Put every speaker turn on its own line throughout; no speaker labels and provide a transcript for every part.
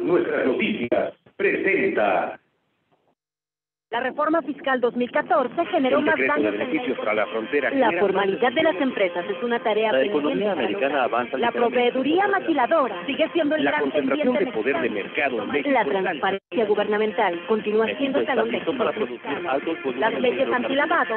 Nuestras noticias presenta. La reforma fiscal 2014 generó más daños beneficios para la frontera. La formalidad de las empresas es una tarea La economía americana avanza. La proveeduría maquiladora sigue siendo el la gran concentración de poder de mercado La transparencia gubernamental continúa siendo el talón de Las leyes antilavado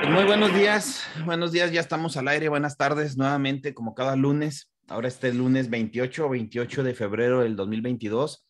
Pues muy buenos días, buenos días, ya estamos al aire, buenas tardes nuevamente como cada lunes, ahora este lunes 28 28 de febrero del 2022,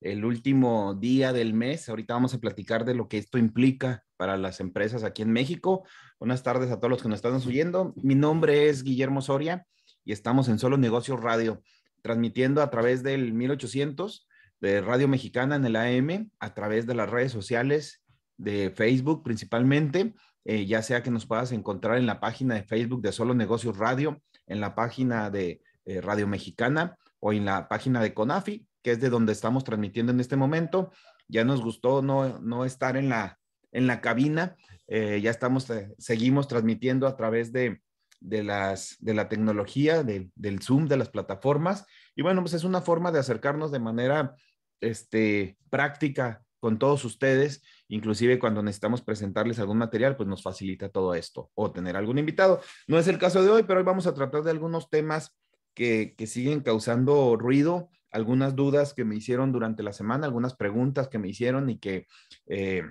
el último día del mes, ahorita vamos a platicar de lo que esto implica para las empresas aquí en México. Buenas tardes a todos los que nos están oyendo, mi nombre es Guillermo Soria y estamos en Solo Negocios Radio, transmitiendo a través del 1800 de Radio Mexicana en el AM, a través de las redes sociales de Facebook principalmente eh, ya sea que nos puedas encontrar en la página de Facebook de Solo Negocios Radio, en la página de eh, Radio Mexicana o en la página de CONAFI, que es de donde estamos transmitiendo en este momento. Ya nos gustó no, estar en la, en la cabina, eh, ya estamos, seguimos transmitiendo a través de, de, las, de la tecnología, del Zoom, de las plataformas. Y bueno, pues es una forma de acercarnos de manera este, práctica con todos ustedes Inclusive cuando necesitamos presentarles algún material, pues nos facilita todo esto o tener algún invitado. No es el caso de hoy, pero hoy vamos a tratar de algunos temas que, siguen causando ruido, algunas dudas que me hicieron durante la semana, algunas preguntas que me hicieron y que... Eh,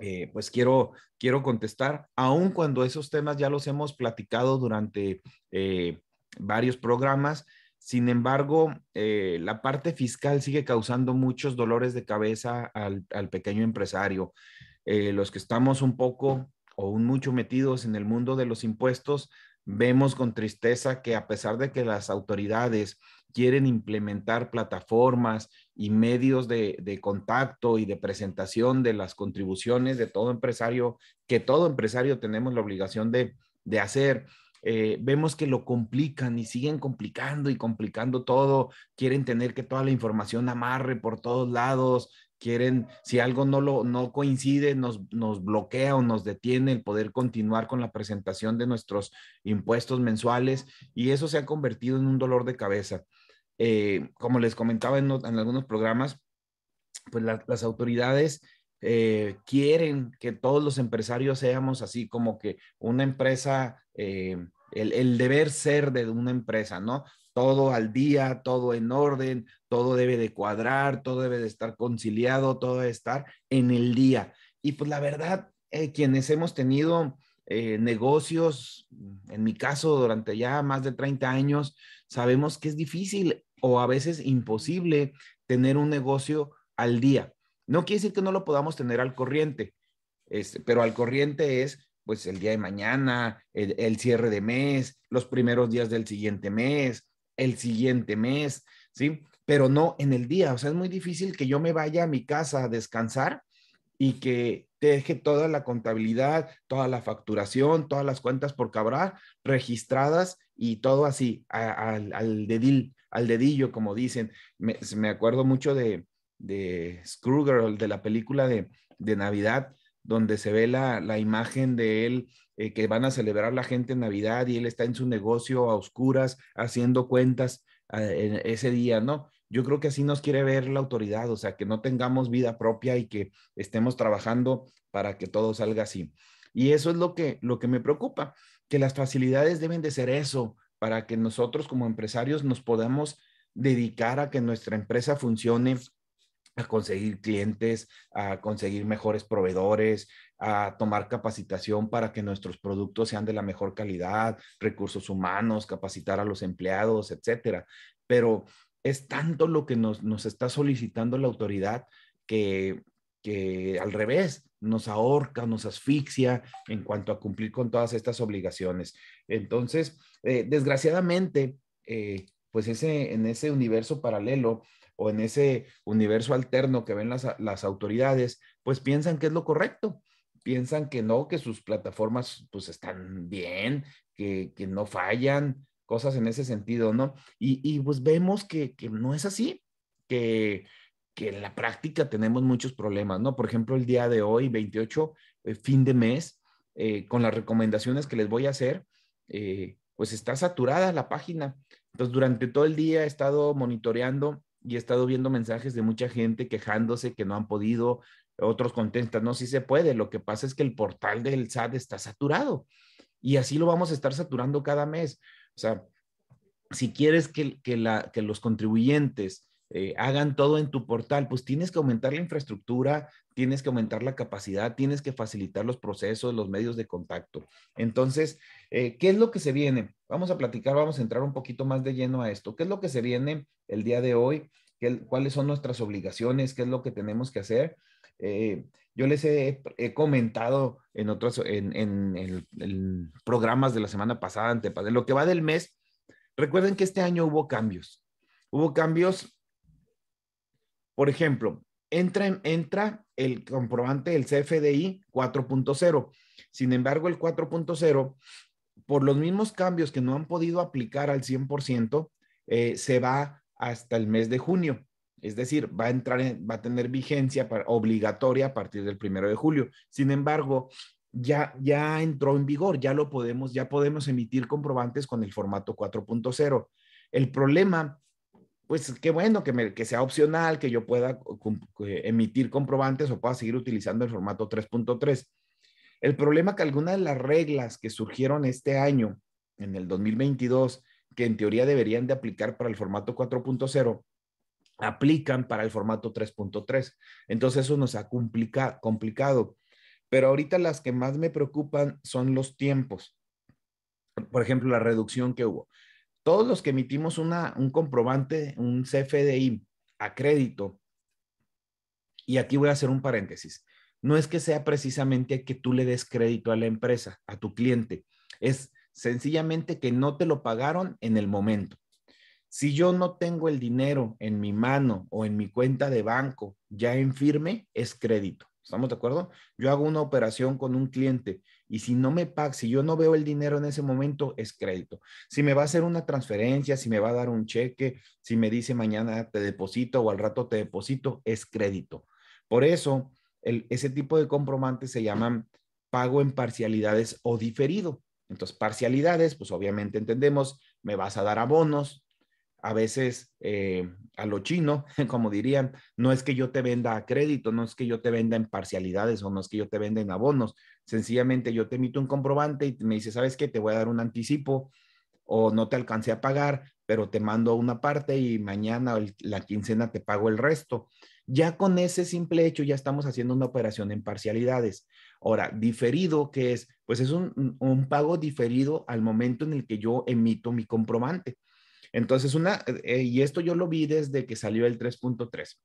eh, pues quiero, quiero contestar, aun cuando esos temas ya los hemos platicado durante eh, varios programas, sin embargo, eh, la parte fiscal sigue causando muchos dolores de cabeza al, pequeño empresario. Eh, los que estamos un poco o un mucho metidos en el mundo de los impuestos, vemos con tristeza que a pesar de que las autoridades quieren implementar plataformas y medios de, contacto y de presentación de las contribuciones de todo empresario, que todo empresario tenemos la obligación de, de hacer, eh, vemos que lo complican y siguen complicando y complicando todo, quieren tener que toda la información amarre por todos lados, quieren, si algo no, lo, no coincide, nos, nos bloquea o nos detiene el poder continuar con la presentación de nuestros impuestos mensuales y eso se ha convertido en un dolor de cabeza. Eh, como les comentaba en, algunos programas, pues las autoridades eh, quieren que todos los empresarios seamos así como que una empresa eh, el, deber ser de una empresa, ¿no? Todo al día, todo en orden, todo debe de cuadrar, todo debe de estar conciliado, todo debe estar en el día. Y pues la verdad, eh, quienes hemos tenido eh, negocios, en mi caso durante ya más de 30 años, sabemos que es difícil o a veces imposible tener un negocio al día. No quiere decir que no lo podamos tener al corriente, este, pero al corriente es pues el día de mañana, el, cierre de mes, los primeros días del siguiente mes, el siguiente mes, ¿sí? Pero no en el día, o sea, es muy difícil que yo me vaya a mi casa a descansar y que te deje toda la contabilidad, toda la facturación, todas las cuentas por cabrar registradas y todo así, al, dedil, al dedillo, como dicen. Me, acuerdo mucho de, de Screwgirl, de la película de, de Navidad, donde se ve la, imagen de él eh, que van a celebrar la gente en Navidad y él está en su negocio a oscuras haciendo cuentas ah, ese día, ¿no? Yo creo que así nos quiere ver la autoridad, o sea, que no tengamos vida propia y que estemos trabajando para que todo salga así. Y eso es lo que, lo que me preocupa, que las facilidades deben de ser eso, para que nosotros como empresarios nos podamos dedicar a que nuestra empresa funcione a conseguir clientes, a conseguir mejores proveedores, a tomar capacitación para que nuestros productos sean de la mejor calidad, recursos humanos, capacitar a los empleados, etcétera. Pero es tanto lo que nos, está solicitando la autoridad que, al revés, nos ahorca, nos asfixia en cuanto a cumplir con todas estas obligaciones. Entonces, eh, desgraciadamente, eh, pues ese, en ese universo paralelo o en ese universo alterno que ven las, las autoridades, pues piensan que es lo correcto piensan que no, que sus plataformas pues están bien, que, que no fallan, cosas en ese sentido, ¿no? Y, y pues vemos que, que, no es así, que, que, en la práctica tenemos muchos problemas, ¿no? Por ejemplo, el día de hoy, 28, eh, fin de mes, eh, con las recomendaciones que les voy a hacer, eh, pues está saturada la página. Entonces, durante todo el día he estado monitoreando y he estado viendo mensajes de mucha gente quejándose que no han podido, otros contestan, no, sí se puede, lo que pasa es que el portal del SAT está saturado y así lo vamos a estar saturando cada mes. O sea, si quieres que, que, la, que los contribuyentes eh, hagan todo en tu portal, pues tienes que aumentar la infraestructura, tienes que aumentar la capacidad, tienes que facilitar los procesos, los medios de contacto. Entonces, eh, ¿qué es lo que se viene? Vamos a platicar, vamos a entrar un poquito más de lleno a esto. ¿Qué es lo que se viene el día de hoy? ¿Qué, ¿Cuáles son nuestras obligaciones? ¿Qué es lo que tenemos que hacer? Eh, yo les he, comentado en otros, en, en, programas de la semana pasada, ante lo que va del mes. Recuerden que este año hubo cambios. Hubo cambios por ejemplo, entra, entra el comprobante del CFDI 4.0. Sin embargo, el 4.0, por los mismos cambios que no han podido aplicar al 100%, eh, se va hasta el mes de junio. Es decir, va a entrar, va a tener vigencia obligatoria a partir del primero de julio. Sin embargo, ya, ya entró en vigor, ya lo podemos, ya podemos emitir comprobantes con el formato 4.0. El problema pues qué bueno que, sea opcional, que yo pueda eh, emitir comprobantes o pueda seguir utilizando el formato 3.3. El problema que algunas de las reglas que surgieron este año, en el 2022, que en teoría deberían de aplicar para el formato 4.0, aplican para el formato 3.3. Entonces eso nos ha complicado. Pero ahorita las que más me preocupan son los tiempos. Por ejemplo, la reducción que hubo todos los que emitimos un comprobante, un CFDI a crédito, y aquí voy a hacer un paréntesis, no es que sea precisamente que tú le des crédito a la empresa, a tu cliente, es sencillamente que no te lo pagaron en el momento. Si yo no tengo el dinero en mi mano o en mi cuenta de banco ya en firme, es crédito. ¿Estamos de acuerdo? Yo hago una operación con un cliente y si no me paga, si yo no veo el dinero en ese momento, es crédito. Si me va a hacer una transferencia, si me va a dar un cheque, si me dice mañana te deposito o al rato te deposito, es crédito. Por eso, ese tipo de comprobantes se llaman pago en parcialidades o diferido. Entonces, parcialidades, pues obviamente entendemos, me vas a dar abonos, a veces eh, a lo chino, como dirían, no es que yo te venda a crédito, no es que yo te venda en parcialidades o no es que yo te venda en abonos, sencillamente yo te emito un comprobante y me dice, ¿sabes qué? Te voy a dar un anticipo o no te alcancé a pagar, pero te mando una parte y mañana la quincena te pago el resto. Ya con ese simple hecho ya estamos haciendo una operación en parcialidades. Ahora, diferido, que es? Pues es un pago diferido al momento en el que yo emito mi comprobante. Entonces, una, eh, y esto yo lo vi desde que salió el 3.3.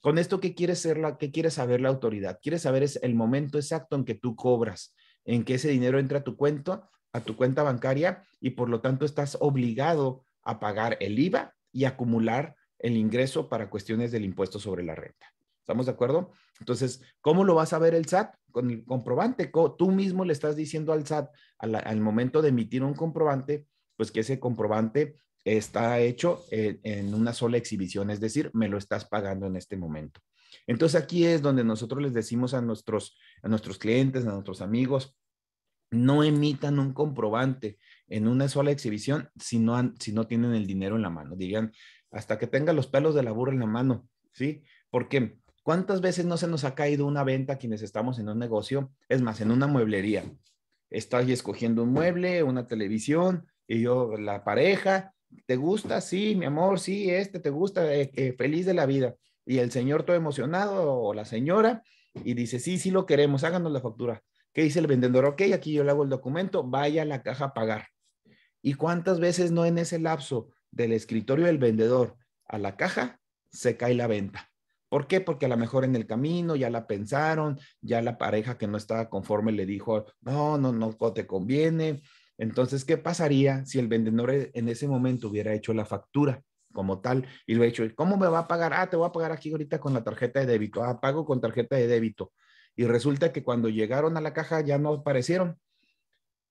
Con esto, ¿qué quiere, ser la, ¿qué quiere saber la autoridad? Quiere saber es el momento exacto en que tú cobras, en que ese dinero entra a tu cuenta, a tu cuenta bancaria, y por lo tanto estás obligado a pagar el IVA y acumular el ingreso para cuestiones del impuesto sobre la renta. ¿Estamos de acuerdo? Entonces, ¿cómo lo vas a ver el SAT? Con el comprobante. Tú mismo le estás diciendo al SAT, al momento de emitir un comprobante, pues que ese comprobante está hecho en, una sola exhibición, es decir, me lo estás pagando en este momento. Entonces aquí es donde nosotros les decimos a nuestros, a nuestros clientes, a nuestros amigos, no emitan un comprobante en una sola exhibición si no, si no tienen el dinero en la mano. digan hasta que tenga los pelos de la burra en la mano, ¿sí? Porque ¿cuántas veces no se nos ha caído una venta a quienes estamos en un negocio? Es más, en una mueblería. Estás escogiendo un mueble, una televisión, y yo, la pareja, ¿te gusta? Sí, mi amor, sí, este te gusta, eh, eh, feliz de la vida. Y el señor todo emocionado o la señora y dice, sí, sí lo queremos, háganos la factura. ¿Qué dice el vendedor? Ok, aquí yo le hago el documento, vaya a la caja a pagar. ¿Y cuántas veces no en ese lapso del escritorio del vendedor a la caja se cae la venta? ¿Por qué? Porque a lo mejor en el camino ya la pensaron, ya la pareja que no estaba conforme le dijo, no, no, no te conviene, entonces, ¿qué pasaría si el vendedor e, en ese momento hubiera hecho la factura como tal y lo ha hecho? ¿Cómo me va a pagar? Ah, te voy a pagar aquí ahorita con la tarjeta de débito. Ah, pago con tarjeta de débito. Y resulta que cuando llegaron a la caja ya no aparecieron.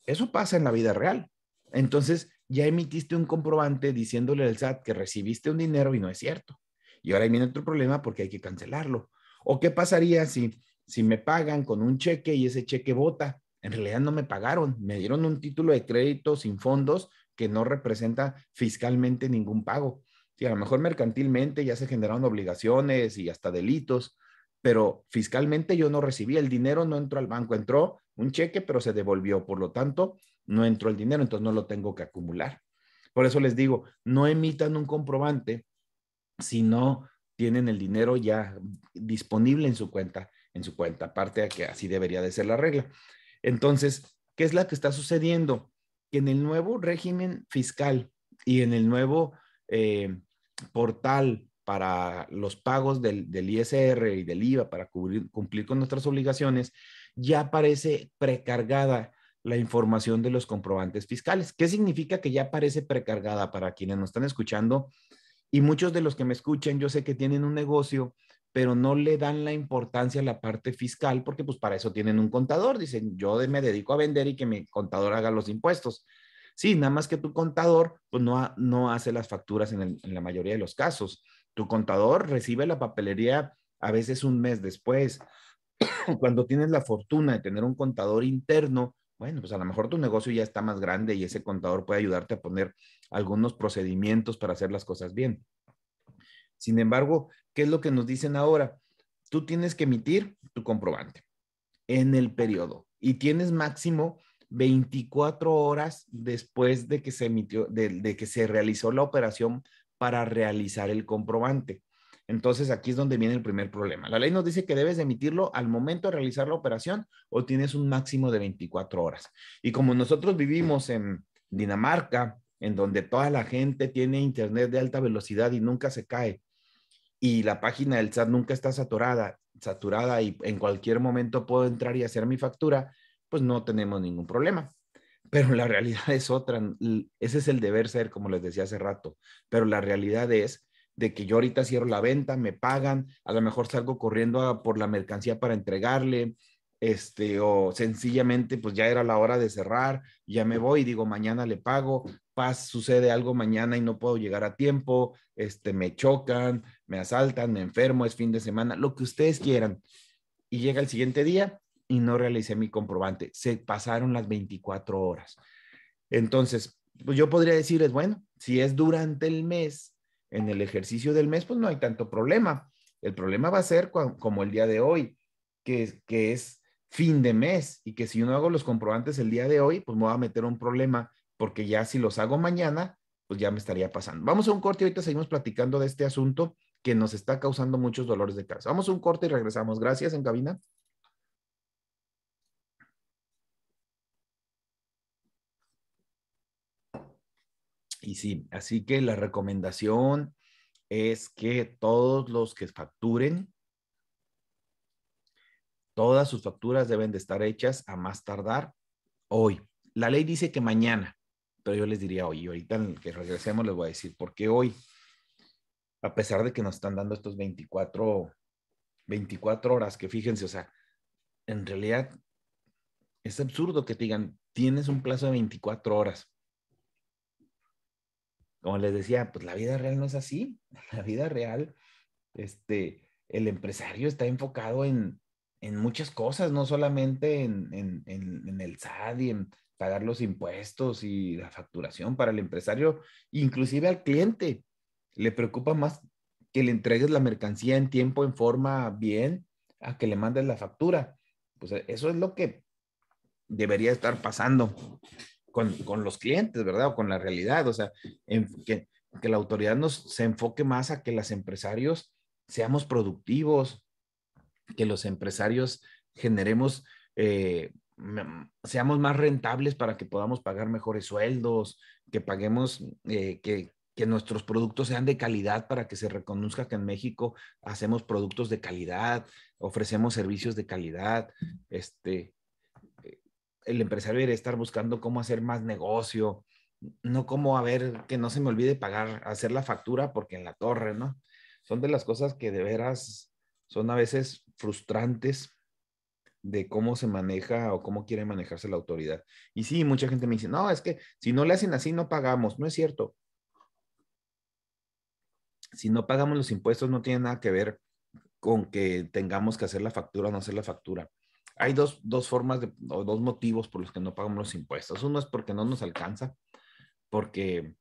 Eso pasa en la vida real. Entonces, ya emitiste un comprobante diciéndole al SAT que recibiste un dinero y no es cierto. Y ahora viene otro problema porque hay que cancelarlo. ¿O qué pasaría si, si me pagan con un cheque y ese cheque vota? en realidad no me pagaron, me dieron un título de crédito sin fondos que no representa fiscalmente ningún pago. a lo mejor mercantilmente ya se generaron obligaciones y hasta delitos, pero fiscalmente yo no recibí, el dinero no entró al banco, entró un cheque, pero se devolvió, por lo tanto, no entró el dinero, entonces no lo tengo que acumular. Por eso les digo, no emitan un comprobante si no tienen el dinero ya disponible en su cuenta, en su cuenta, aparte de que así debería de ser la regla. Entonces, ¿qué es la que está sucediendo? Que en el nuevo régimen fiscal y en el nuevo eh, portal para los pagos del, ISR y del IVA para cubrir, cumplir con nuestras obligaciones, ya aparece precargada la información de los comprobantes fiscales. ¿Qué significa que ya aparece precargada para quienes nos están escuchando? Y muchos de los que me escuchan, yo sé que tienen un negocio pero no le dan la importancia a la parte fiscal porque pues para eso tienen un contador. Dicen, yo me dedico a vender y que mi contador haga los impuestos. Sí, nada más que tu contador pues no, no hace las facturas en, la mayoría de los casos. Tu contador recibe la papelería a veces un mes después. Cuando tienes la fortuna de tener un contador interno, bueno, pues a lo mejor tu negocio ya está más grande y ese contador puede ayudarte a poner algunos procedimientos para hacer las cosas bien. Sin embargo, ¿qué es lo que nos dicen ahora? Tú tienes que emitir tu comprobante en el periodo y tienes máximo 24 horas después de que se emitió, de, que se realizó la operación para realizar el comprobante. Entonces aquí es donde viene el primer problema. La ley nos dice que debes emitirlo al momento de realizar la operación o tienes un máximo de 24 horas. Y como nosotros vivimos en Dinamarca, en donde toda la gente tiene internet de alta velocidad y nunca se cae, y la página del SAT nunca está saturada, saturada y en cualquier momento puedo entrar y hacer mi factura, pues no tenemos ningún problema. Pero la realidad es otra, ese es el deber ser, como les decía hace rato, pero la realidad es de que yo ahorita cierro la venta, me pagan, a lo mejor salgo corriendo por la mercancía para entregarle, este, o sencillamente pues ya era la hora de cerrar, ya me voy, digo mañana le pago, paz, sucede algo mañana y no puedo llegar a tiempo, este, me chocan, me asaltan, me enfermo, es fin de semana, lo que ustedes quieran. Y llega el siguiente día y no realicé mi comprobante. Se pasaron las 24 horas. Entonces, pues, yo podría decirles, bueno, si es durante el mes, en el ejercicio del mes, pues no hay tanto problema. El problema va a ser como el día de hoy, que, que es fin de mes y que si no hago los comprobantes el día de hoy, pues me va a meter un problema porque ya si los hago mañana, pues ya me estaría pasando. Vamos a un corte, ahorita seguimos platicando de este asunto que nos está causando muchos dolores de cabeza. Vamos a un corte y regresamos. Gracias en cabina. Y sí, así que la recomendación es que todos los que facturen, todas sus facturas deben de estar hechas a más tardar hoy. La ley dice que mañana, pero yo les diría hoy. ahorita que regresemos les voy a decir por qué hoy a pesar de que nos están dando estos 24, 24 horas, que fíjense, o sea, en realidad es absurdo que te digan, tienes un plazo de 24 horas. Como les decía, pues la vida real no es así. La vida real, este, el empresario está enfocado en, muchas cosas, no solamente en, en el SAD y en pagar los impuestos y la facturación para el empresario, inclusive al cliente le preocupa más que le entregues la mercancía en tiempo, en forma, bien, a que le mandes la factura. Pues eh, eso es lo que debería estar pasando con, los clientes, ¿verdad? O con la realidad. O sea, que, que la autoridad nos se enfoque más a que los empresarios seamos productivos, que los empresarios generemos, eh, seamos más rentables para que podamos pagar mejores sueldos, que paguemos, eh, que, que nuestros productos sean de calidad para que se reconozca que en México hacemos productos de calidad, ofrecemos servicios de calidad, este, eh, el empresario debe estar buscando cómo hacer más negocio, no cómo a ver que no se me olvide pagar, hacer la factura porque en la torre, ¿no? Son de las cosas que de veras son a veces frustrantes de cómo se maneja o cómo quiere manejarse la autoridad. Y sí, mucha gente me dice, no, es que si no le hacen así, no pagamos. No es cierto si no pagamos los impuestos no tiene nada que ver con que tengamos que hacer la factura o no hacer la factura. Hay dos, formas o dos motivos por los que no pagamos los impuestos. Uno es porque no nos alcanza, porque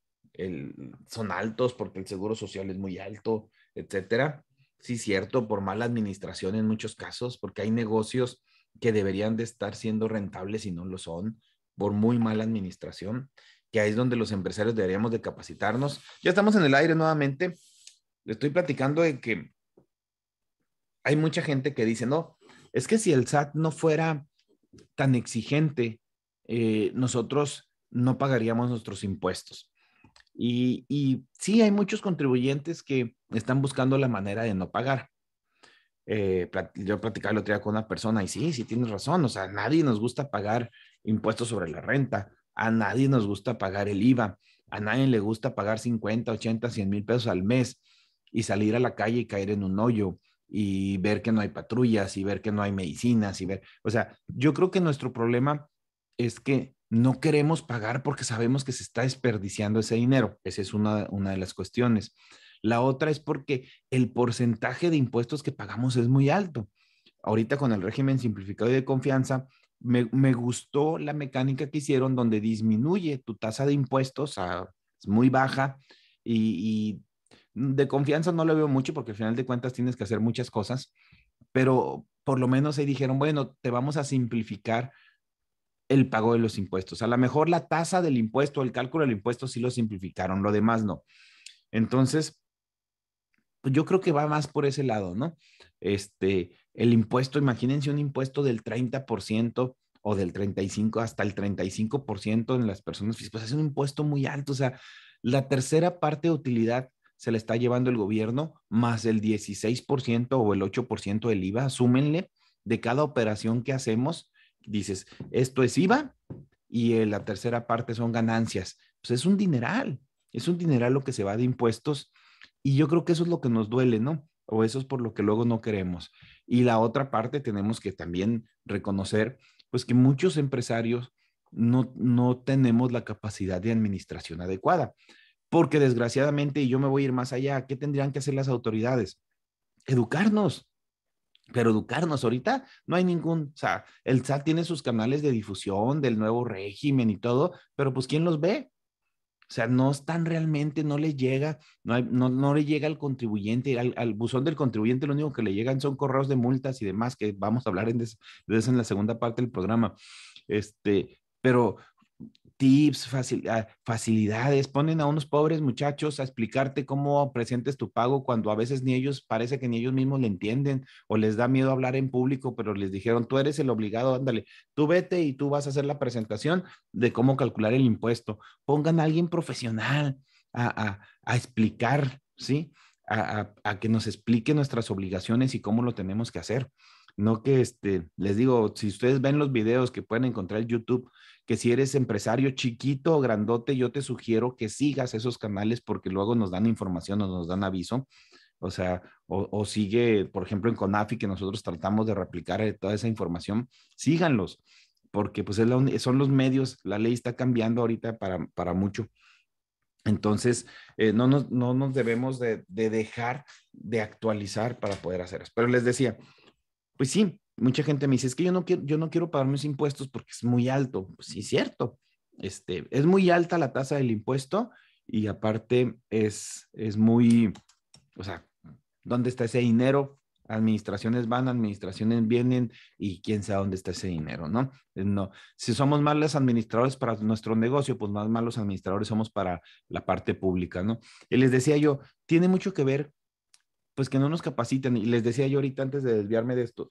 son altos, porque el seguro social es muy alto, etcétera. Sí, cierto, por mala administración en muchos casos, porque hay negocios que deberían de estar siendo rentables y no lo son, por muy mala administración, que ahí es donde los empresarios deberíamos de capacitarnos. Ya estamos en el aire nuevamente estoy platicando de que hay mucha gente que dice, no, es que si el SAT no fuera tan exigente, eh, nosotros no pagaríamos nuestros impuestos. Y, y, sí, hay muchos contribuyentes que están buscando la manera de no pagar. Eh, yo platicaba el otro día con una persona y sí, sí tienes razón, o sea, a nadie nos gusta pagar impuestos sobre la renta, a nadie nos gusta pagar el IVA, a nadie le gusta pagar 50, 80, 100 mil pesos al mes y salir a la calle y caer en un hoyo y ver que no hay patrullas y ver que no hay medicinas y ver, o sea, yo creo que nuestro problema es que no queremos pagar porque sabemos que se está desperdiciando ese dinero. Esa es una, de las cuestiones. La otra es porque el porcentaje de impuestos que pagamos es muy alto. Ahorita con el régimen simplificado y de confianza, me, gustó la mecánica que hicieron donde disminuye tu tasa de impuestos a, es muy baja y, y de confianza no lo veo mucho porque al final de cuentas tienes que hacer muchas cosas, pero por lo menos ahí dijeron, bueno, te vamos a simplificar el pago de los impuestos. A lo mejor la tasa del impuesto, el cálculo del impuesto sí lo simplificaron, lo demás no. Entonces, pues yo creo que va más por ese lado, ¿no? Este, el impuesto, imagínense un impuesto del 30% o del 35 hasta el 35% en las personas físicas, pues es un impuesto muy alto, o sea, la tercera parte de utilidad se le está llevando el gobierno, más el 16% o el 8% del IVA, súmenle de cada operación que hacemos, dices, esto es IVA y eh, la tercera parte son ganancias. Pues es un dineral, es un dineral lo que se va de impuestos y yo creo que eso es lo que nos duele, ¿no? O eso es por lo que luego no queremos. Y la otra parte tenemos que también reconocer, pues que muchos empresarios no, no tenemos la capacidad de administración adecuada porque desgraciadamente, y yo me voy a ir más allá, ¿qué tendrían que hacer las autoridades? Educarnos, pero educarnos ahorita no hay ningún, o sea, el SAT tiene sus canales de difusión del nuevo régimen y todo, pero pues ¿quién los ve? O sea, no están realmente, no les llega, no, no, le llega al contribuyente, al, buzón del contribuyente, lo único que le llegan son correos de multas y demás, que vamos a hablar en de eso en la segunda parte del programa. Este, pero tips, ah, facilidades, ponen a unos pobres muchachos a explicarte cómo presentes tu pago cuando a veces ni ellos, parece que ni ellos mismos le entienden o les da miedo hablar en público, pero les dijeron, tú eres el obligado, ándale, tú vete y tú vas a hacer la presentación de cómo calcular el impuesto. Pongan a alguien profesional a, explicar, ¿sí? A, a, que nos explique nuestras obligaciones y cómo lo tenemos que hacer. No que, este, les digo, si ustedes ven los videos que pueden encontrar en YouTube, que si eres empresario chiquito o grandote, yo te sugiero que sigas esos canales porque luego nos dan información o nos dan aviso. O sea, o, sigue, por ejemplo, en CONAFI, que nosotros tratamos de replicar eh, toda esa información, síganlos, porque pues son los medios, la ley está cambiando ahorita para, para mucho. Entonces, eh, no, nos, no, nos, debemos de, de, dejar de actualizar para poder hacer eso. Pero les decía, pues sí, mucha gente me dice, es que yo no quiero, yo no quiero pagar mis impuestos porque es muy alto. Pues sí sí, cierto. Este, es muy alta la tasa del impuesto y aparte es, es muy, o sea, ¿dónde está ese dinero? Administraciones van, administraciones vienen y quién sabe dónde está ese dinero, ¿no? Eh, no, si somos malos administradores para nuestro negocio, pues más malos administradores somos para la parte pública, ¿no? Y les decía yo, tiene mucho que ver pues que no nos capaciten Y les decía yo ahorita antes de desviarme de esto,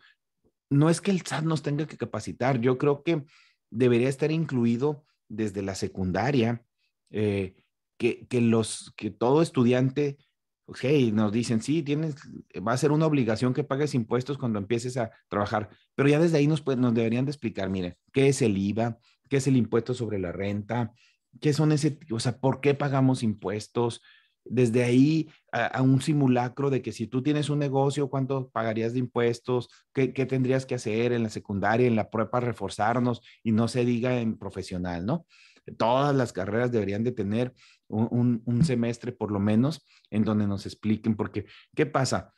no es que el SAT nos tenga que capacitar, yo creo que debería estar incluido desde la secundaria, eh, que, que, los, que todo estudiante, ok, nos dicen, sí, tienes, va a ser una obligación que pagues impuestos cuando empieces a trabajar, pero ya desde ahí nos, deberían de explicar, mire, ¿qué es el IVA? ¿Qué es el impuesto sobre la renta? ¿Qué son ese, o sea, por qué pagamos impuestos? desde ahí a, un simulacro de que si tú tienes un negocio, cuánto pagarías de impuestos, ¿Qué, tendrías que hacer en la secundaria, en la prueba, reforzarnos y no se diga en profesional, ¿no? Todas las carreras deberían de tener un, semestre por lo menos en donde nos expliquen, porque ¿qué pasa?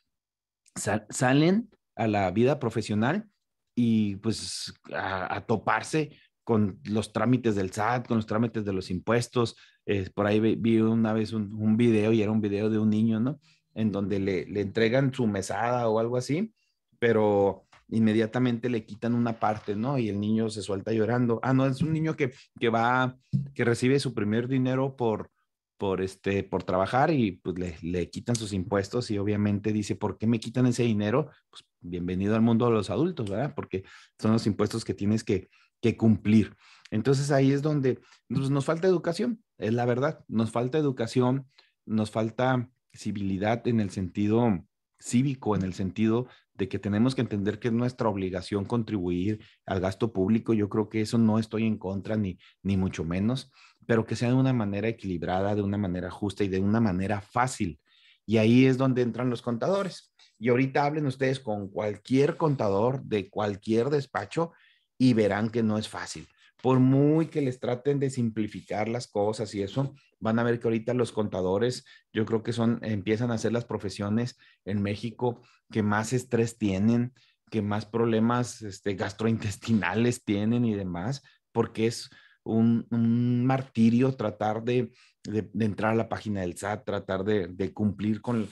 salen a la vida profesional y pues a, a toparse con los trámites del SAT, con los trámites de los impuestos, eh, por ahí vi una vez un, un, video y era un video de un niño, ¿no? En donde le, entregan su mesada o algo así, pero inmediatamente le quitan una parte, ¿no? Y el niño se suelta llorando. Ah, no, es un niño que, va, que recibe su primer dinero por, por, este, por trabajar y pues le, quitan sus impuestos y obviamente dice, ¿por qué me quitan ese dinero? Pues bienvenido al mundo de los adultos, ¿verdad? Porque son los impuestos que tienes que, cumplir. Entonces ahí es donde pues, nos falta educación es la verdad. Nos falta educación, nos falta civilidad en el sentido cívico, en el sentido de que tenemos que entender que es nuestra obligación contribuir al gasto público. Yo creo que eso no estoy en contra, ni, ni mucho menos, pero que sea de una manera equilibrada, de una manera justa y de una manera fácil. Y ahí es donde entran los contadores. Y ahorita hablen ustedes con cualquier contador de cualquier despacho y verán que no es fácil por muy que les traten de simplificar las cosas y eso, van a ver que ahorita los contadores, yo creo que son, empiezan a ser las profesiones en México que más estrés tienen, que más problemas este, gastrointestinales tienen y demás, porque es un, martirio tratar de, entrar a la página del SAT, tratar de, cumplir con,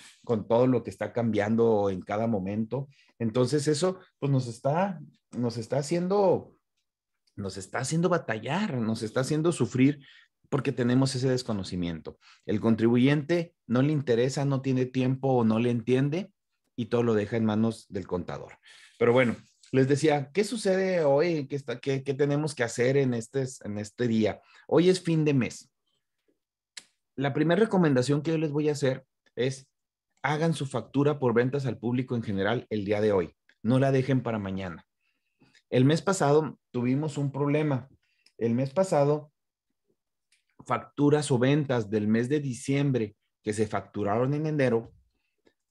todo lo que está cambiando en cada momento. Entonces eso, pues nos está, nos está haciendo nos está haciendo batallar, nos está haciendo sufrir porque tenemos ese desconocimiento. El contribuyente no le interesa, no tiene tiempo o no le entiende y todo lo deja en manos del contador. Pero bueno, les decía, ¿qué sucede hoy? ¿Qué, tenemos que hacer en este, en este día? Hoy es fin de mes. La primera recomendación que yo les voy a hacer es hagan su factura por ventas al público en general el día de hoy. No la dejen para mañana. El mes pasado tuvimos un problema. El mes pasado, facturas o ventas del mes de diciembre que se facturaron en enero,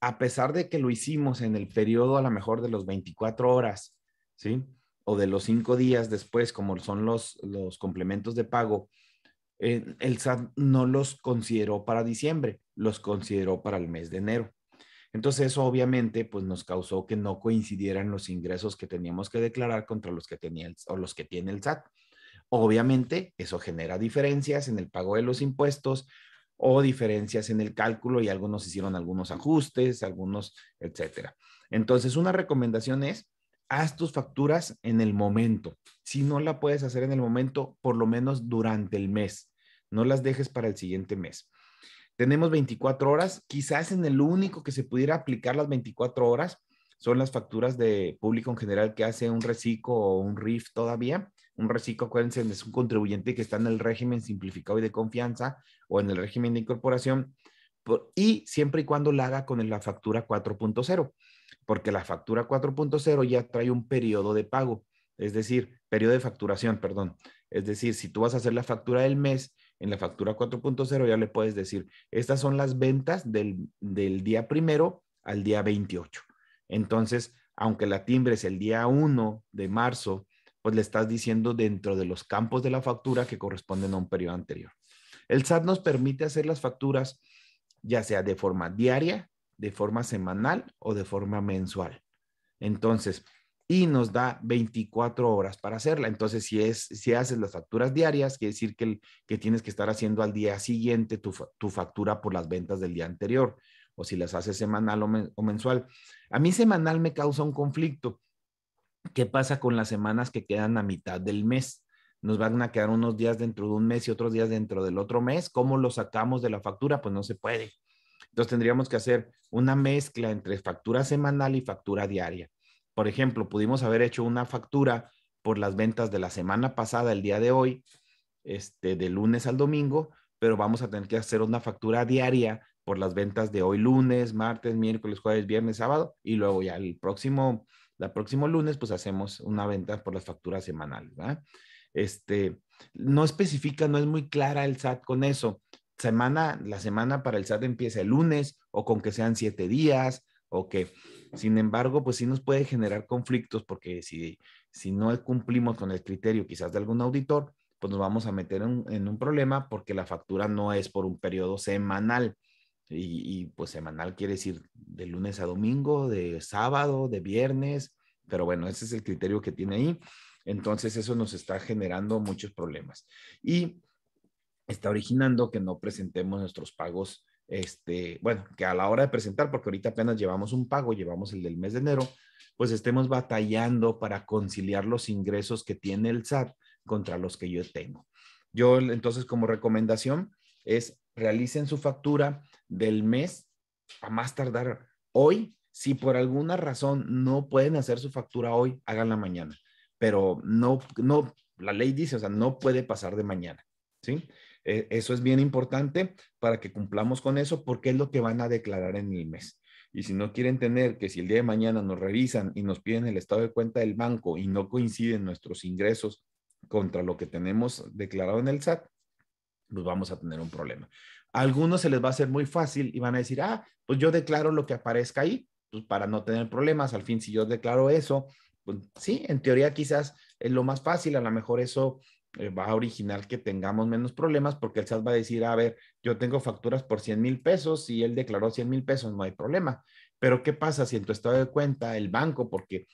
a pesar de que lo hicimos en el periodo a lo mejor de los 24 horas, ¿sí? O de los cinco días después, como son los, los complementos de pago, eh, el SAT no los consideró para diciembre, los consideró para el mes de enero. Entonces eso obviamente pues nos causó que no coincidieran los ingresos que teníamos que declarar contra los que tenía o los que tiene el SAT. Obviamente eso genera diferencias en el pago de los impuestos o diferencias en el cálculo y algunos hicieron algunos ajustes, algunos, etcétera. Entonces una recomendación es haz tus facturas en el momento. Si no la puedes hacer en el momento, por lo menos durante el mes. No las dejes para el siguiente mes. Tenemos 24 horas, quizás en el único que se pudiera aplicar las 24 horas son las facturas de público en general que hace un reciclo o un RIF todavía. Un reciclo, acuérdense, es un contribuyente que está en el régimen simplificado y de confianza o en el régimen de incorporación y siempre y cuando la haga con la factura 4.0, porque la factura 4.0 ya trae un periodo de pago, es decir, periodo de facturación, perdón. Es decir, si tú vas a hacer la factura del mes, en la factura 4.0 ya le puedes decir, estas son las ventas del, día primero al día 28. Entonces, aunque la timbres el día 1 de marzo, pues le estás diciendo dentro de los campos de la factura que corresponden a un periodo anterior. El SAT nos permite hacer las facturas ya sea de forma diaria, de forma semanal o de forma mensual. Entonces, y nos da 24 horas para hacerla. Entonces, si, es, si haces las facturas diarias, quiere decir que, tienes que estar haciendo al día siguiente tu, factura por las ventas del día anterior, o si las haces semanal o, o mensual. A mí semanal me causa un conflicto. ¿Qué pasa con las semanas que quedan a mitad del mes? Nos van a quedar unos días dentro de un mes y otros días dentro del otro mes. ¿Cómo lo sacamos de la factura? Pues no se puede. Entonces tendríamos que hacer una mezcla entre factura semanal y factura diaria. Por ejemplo, pudimos haber hecho una factura por las ventas de la semana pasada, el día de hoy, este, de lunes al domingo, pero vamos a tener que hacer una factura diaria por las ventas de hoy lunes, martes, miércoles, jueves, viernes, sábado, y luego ya el próximo, la próximo lunes, pues hacemos una venta por las facturas semanales, Este, no especifica, no es muy clara el SAT con eso. Semana, la semana para el SAT empieza el lunes o con que sean siete días Ok, sin embargo, pues sí nos puede generar conflictos porque si, si no cumplimos con el criterio quizás de algún auditor, pues nos vamos a meter en, un problema porque la factura no es por un periodo semanal. Y, y, pues semanal quiere decir de lunes a domingo, de sábado, de viernes, pero bueno, ese es el criterio que tiene ahí. Entonces eso nos está generando muchos problemas y está originando que no presentemos nuestros pagos este, bueno, que a la hora de presentar, porque ahorita apenas llevamos un pago, llevamos el del mes de enero, pues estemos batallando para conciliar los ingresos que tiene el SAT contra los que yo tengo. Yo entonces como recomendación es realicen su factura del mes a más tardar hoy. Si por alguna razón no pueden hacer su factura hoy, háganla mañana. Pero no, no, la ley dice, o sea, no puede pasar de mañana, ¿sí? E, eso es bien importante para que cumplamos con eso porque es lo que van a declarar en el mes. Y si no quieren tener que si el día de mañana nos revisan y nos piden el estado de cuenta del banco y no coinciden nuestros ingresos contra lo que tenemos declarado en el SAT, pues vamos a tener un problema. algunos se les va a hacer muy fácil y van a decir, ah, pues yo declaro lo que aparezca ahí, pues para no tener problemas. Al fin, si yo declaro eso, pues sí, en teoría quizás es lo más fácil, a lo mejor eso va eh, a originar que tengamos menos problemas porque el SAT va a decir, a ver, yo tengo facturas por 100 mil pesos y él declaró 100 mil pesos, no hay problema. Pero ¿qué pasa si en tu estado de cuenta el banco, porque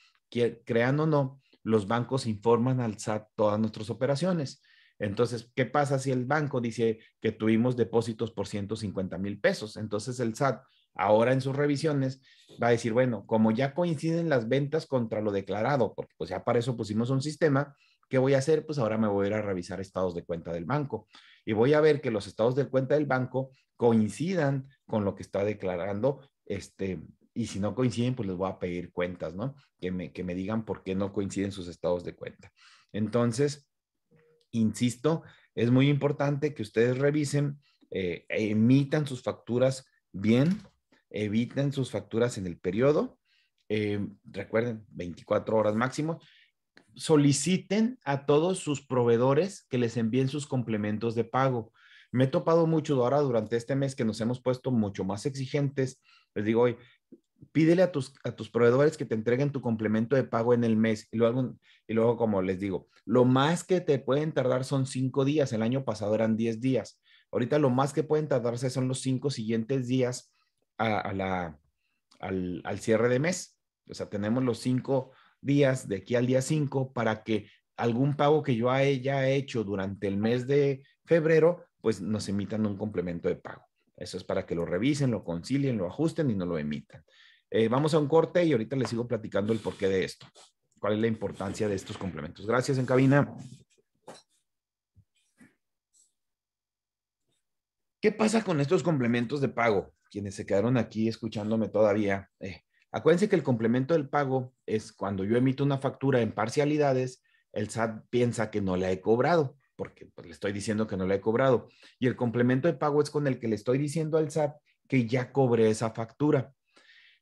crean o no, los bancos informan al SAT todas nuestras operaciones? Entonces, ¿qué pasa si el banco dice que tuvimos depósitos por 150 mil pesos? Entonces el SAT ahora en sus revisiones va a decir, bueno, como ya coinciden las ventas contra lo declarado, porque pues ya para eso pusimos un sistema, ¿Qué voy a hacer? Pues ahora me voy a ir a revisar estados de cuenta del banco y voy a ver que los estados de cuenta del banco coincidan con lo que está declarando este y si no coinciden, pues les voy a pedir cuentas, ¿no? Que me, digan por qué no coinciden sus estados de cuenta. Entonces, insisto, es muy importante que ustedes revisen, eh, emitan sus facturas bien, eviten sus facturas en el periodo, eh, recuerden, 24 horas máximo, soliciten a todos sus proveedores que les envíen sus complementos de pago. Me he topado mucho ahora durante este mes que nos hemos puesto mucho más exigentes. Les digo pídele a tus, a tus proveedores que te entreguen tu complemento de pago en el mes. Y luego, y luego, como les digo, lo más que te pueden tardar son cinco días. El año pasado eran diez días. Ahorita lo más que pueden tardarse son los cinco siguientes días la, al, al, cierre de mes. O sea, tenemos los cinco días de aquí al día 5 para que algún pago que yo haya hecho durante el mes de febrero, pues nos emitan un complemento de pago. Eso es para que lo revisen, lo concilien, lo ajusten y no lo emitan. Eh, vamos a un corte y ahorita les sigo platicando el porqué de esto. ¿Cuál es la importancia de estos complementos? Gracias en cabina. ¿Qué pasa con estos complementos de pago? Quienes se quedaron aquí escuchándome todavía, eh, Acuérdense que el complemento del pago es cuando yo emito una factura en parcialidades, el SAT piensa que no la he cobrado, porque pues, le estoy diciendo que no la he cobrado. Y el complemento de pago es con el que le estoy diciendo al SAT que ya cobré esa factura.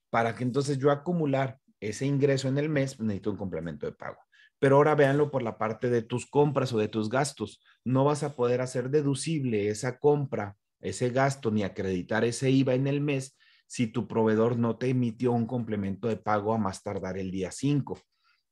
Para que entonces yo acumular ese ingreso en el mes, necesito un complemento de pago. Pero ahora véanlo por la parte de tus compras o de tus gastos. No vas a poder hacer deducible esa compra, ese gasto, ni acreditar ese IVA en el mes si tu proveedor no te emitió un complemento de pago a más tardar el día 5,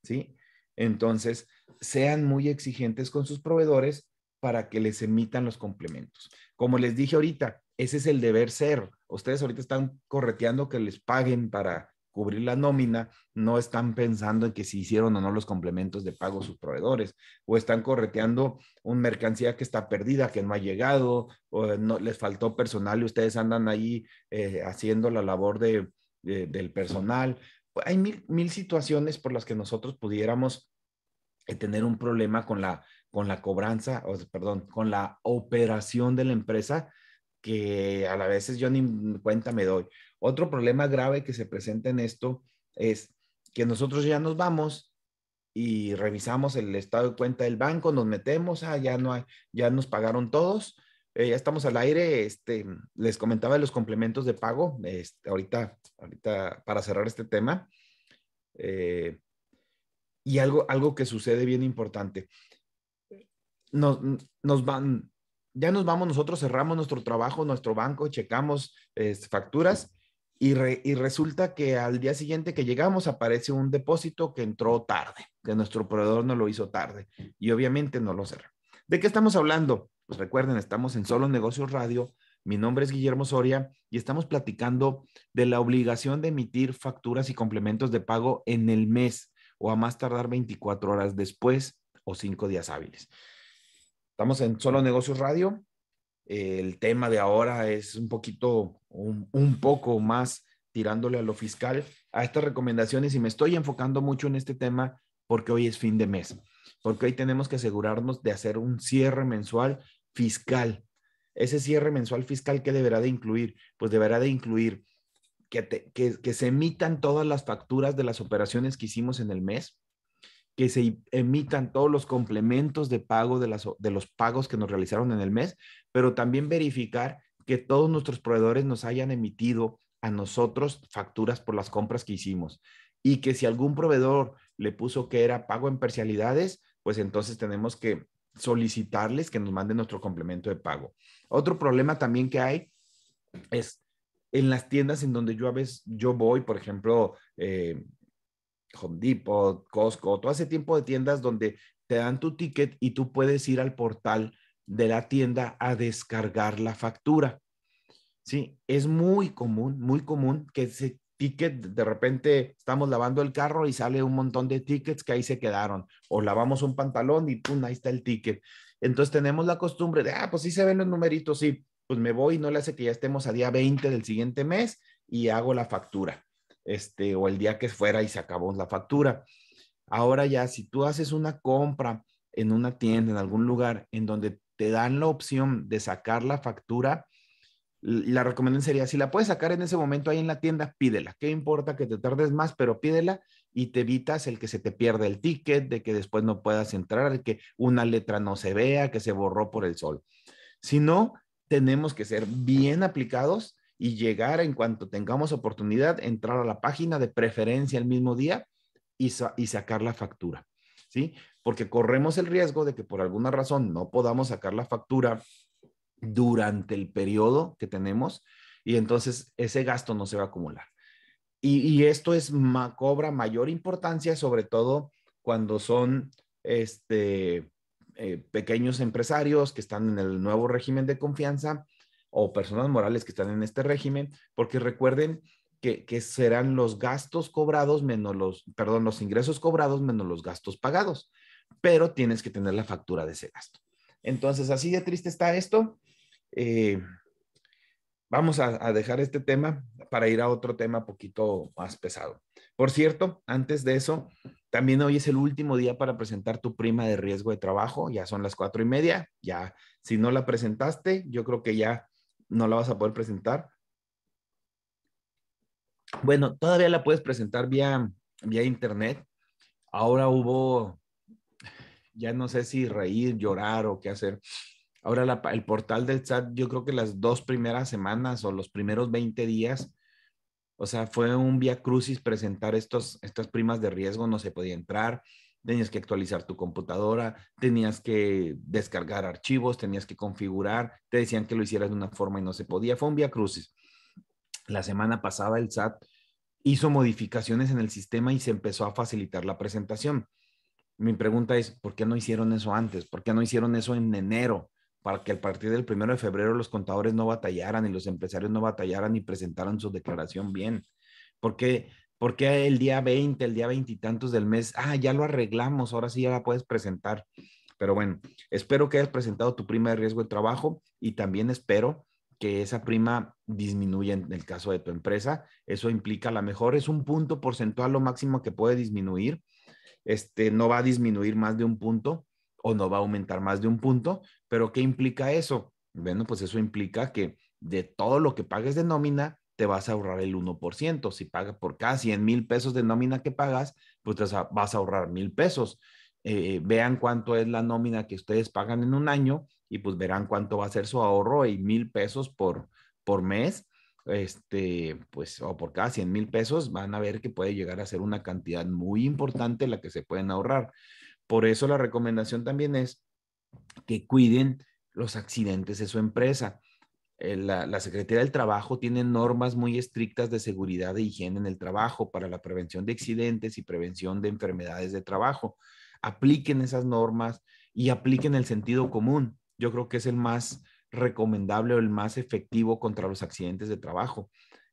¿sí? Entonces, sean muy exigentes con sus proveedores para que les emitan los complementos. Como les dije ahorita, ese es el deber ser. Ustedes ahorita están correteando que les paguen para cubrir la nómina, no están pensando en que si hicieron o no los complementos de pago sus proveedores, o están correteando una mercancía que está perdida, que no ha llegado, o no, les faltó personal y ustedes andan ahí eh, haciendo la labor de, del personal. Hay mil, mil situaciones por las que nosotros pudiéramos eh, tener un problema con la, con la cobranza, o, perdón, con la operación de la empresa, que a la veces yo ni cuenta me doy. Otro problema grave que se presenta en esto es que nosotros ya nos vamos y revisamos el estado de cuenta del banco, nos metemos, ah, ya no hay, ya nos pagaron todos, eh, ya estamos al aire, este, les comentaba los complementos de pago, este, ahorita, ahorita para cerrar este tema, eh, y algo, algo que sucede bien importante, nos, nos van, ya nos vamos nosotros, cerramos nuestro trabajo, nuestro banco, checamos este, facturas y, resulta que al día siguiente que llegamos aparece un depósito que entró tarde, que nuestro proveedor no lo hizo tarde y obviamente no lo cerró. ¿De qué estamos hablando? Pues recuerden, estamos en Solo Negocios Radio. Mi nombre es Guillermo Soria y estamos platicando de la obligación de emitir facturas y complementos de pago en el mes o a más tardar 24 horas después o cinco días hábiles. Estamos en Solo Negocios Radio el tema de ahora es un poquito, un, poco más tirándole a lo fiscal, a estas recomendaciones y me estoy enfocando mucho en este tema porque hoy es fin de mes, porque hoy tenemos que asegurarnos de hacer un cierre mensual fiscal. Ese cierre mensual fiscal, que deberá de incluir? Pues deberá de incluir que se emitan todas las facturas de las operaciones que hicimos en el mes, que se emitan todos los complementos de pago de, las, de los pagos que nos realizaron en el mes, pero también verificar que todos nuestros proveedores nos hayan emitido a nosotros facturas por las compras que hicimos y que si algún proveedor le puso que era pago en parcialidades, pues entonces tenemos que solicitarles que nos manden nuestro complemento de pago. Otro problema también que hay es en las tiendas en donde yo a veces yo voy, por ejemplo, eh, Home Depot, Costco, todo ese tipo de tiendas donde te dan tu ticket y tú puedes ir al portal de la tienda a descargar la factura. Sí, es muy común, muy común que ese ticket, de repente estamos lavando el carro y sale un montón de tickets que ahí se quedaron, o lavamos un pantalón y pum, ahí está el ticket. Entonces tenemos la costumbre de, ah, pues sí se ven los numeritos, sí, pues me voy y no le hace que ya estemos a día 20 del siguiente mes y hago la factura. Este, o el día que fuera y se acabó la factura. Ahora ya, si tú haces una compra en una tienda, en algún lugar, en donde te dan la opción de sacar la factura, la recomendación sería, si la puedes sacar en ese momento ahí en la tienda, pídela. ¿Qué importa que te tardes más, pero pídela y te evitas el que se te pierda el ticket, de que después no puedas entrar, que una letra no se vea, que se borró por el sol. Si no, tenemos que ser bien aplicados y llegar en cuanto tengamos oportunidad, entrar a la página de preferencia el mismo día y, sacar la factura, ¿sí? Porque corremos el riesgo de que por alguna razón no podamos sacar la factura durante el periodo que tenemos y entonces ese gasto no se va a acumular. Y, esto es cobra mayor importancia, sobre todo cuando son este, eh, pequeños empresarios que están en el nuevo régimen de confianza o personas morales que están en este régimen, porque recuerden que, serán los gastos cobrados menos los, perdón, los ingresos cobrados menos los gastos pagados, pero tienes que tener la factura de ese gasto. Entonces, así de triste está esto. Eh, vamos a, a, dejar este tema para ir a otro tema poquito más pesado. Por cierto, antes de eso, también hoy es el último día para presentar tu prima de riesgo de trabajo. Ya son las cuatro y media. Ya, si no la presentaste, yo creo que ya no la vas a poder presentar. Bueno, todavía la puedes presentar vía, vía internet. Ahora hubo, ya no sé si reír, llorar o qué hacer. Ahora el portal del chat, yo creo que las dos primeras semanas o los primeros 20 días, o sea, fue un vía crucis presentar estos, estas primas de riesgo, no se podía entrar tenías que actualizar tu computadora, tenías que descargar archivos, tenías que configurar, te decían que lo hicieras de una forma y no se podía. Fue un vía crucis. La semana pasada el SAT hizo modificaciones en el sistema y se empezó a facilitar la presentación. Mi pregunta es, ¿por qué no hicieron eso antes? ¿Por qué no hicieron eso en enero? Para que a partir del primero de febrero los contadores no batallaran y los empresarios no batallaran y presentaran su declaración bien. ¿Por qué ¿Por qué el día 20, el día tantos del mes? Ah, ya lo arreglamos, ahora sí ya la puedes presentar. Pero bueno, espero que hayas presentado tu prima de riesgo de trabajo y también espero que esa prima disminuya en el caso de tu empresa. Eso implica a lo mejor es un punto porcentual lo máximo que puede disminuir. Este, no va a disminuir más de un punto o no va a aumentar más de un punto, pero ¿qué implica eso? Bueno, pues eso implica que de todo lo que pagues de nómina, te vas a ahorrar el 1%. Si pagas por cada 100 mil pesos de nómina que pagas, pues vas a ahorrar mil pesos. Eh, eh, vean cuánto es la nómina que ustedes pagan en un año y pues verán cuánto va a ser su ahorro y mil pesos por, por mes, este, pues, o por cada 100 mil pesos, van a ver que puede llegar a ser una cantidad muy importante la que se pueden ahorrar. Por eso la recomendación también es que cuiden los accidentes de su empresa. Eh, la, Secretaría del Trabajo tiene normas muy estrictas de seguridad e higiene en el trabajo para la prevención de accidentes y prevención de enfermedades de trabajo. Apliquen esas normas y apliquen el sentido común. Yo creo que es el más recomendable o el más efectivo contra los accidentes de trabajo.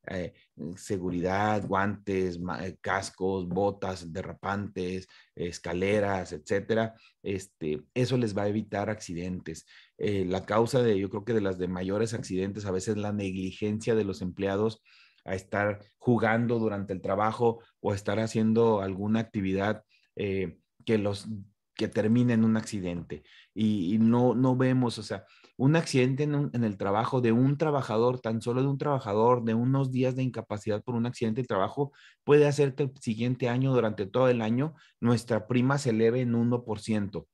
Eh, seguridad, guantes, eh, cascos, botas derrapantes, escaleras, etcétera. Este, eso les va a evitar accidentes. Eh, la causa de, yo creo que de las de mayores accidentes, a veces la negligencia de los empleados a estar jugando durante el trabajo o estar haciendo alguna actividad que los que termine en un accidente y, y no, no vemos, o sea, un accidente en, el trabajo de un trabajador, tan solo de un trabajador, de unos días de incapacidad por un accidente de trabajo, puede hacer que el siguiente año, durante todo el año, nuestra prima se eleve en 1%.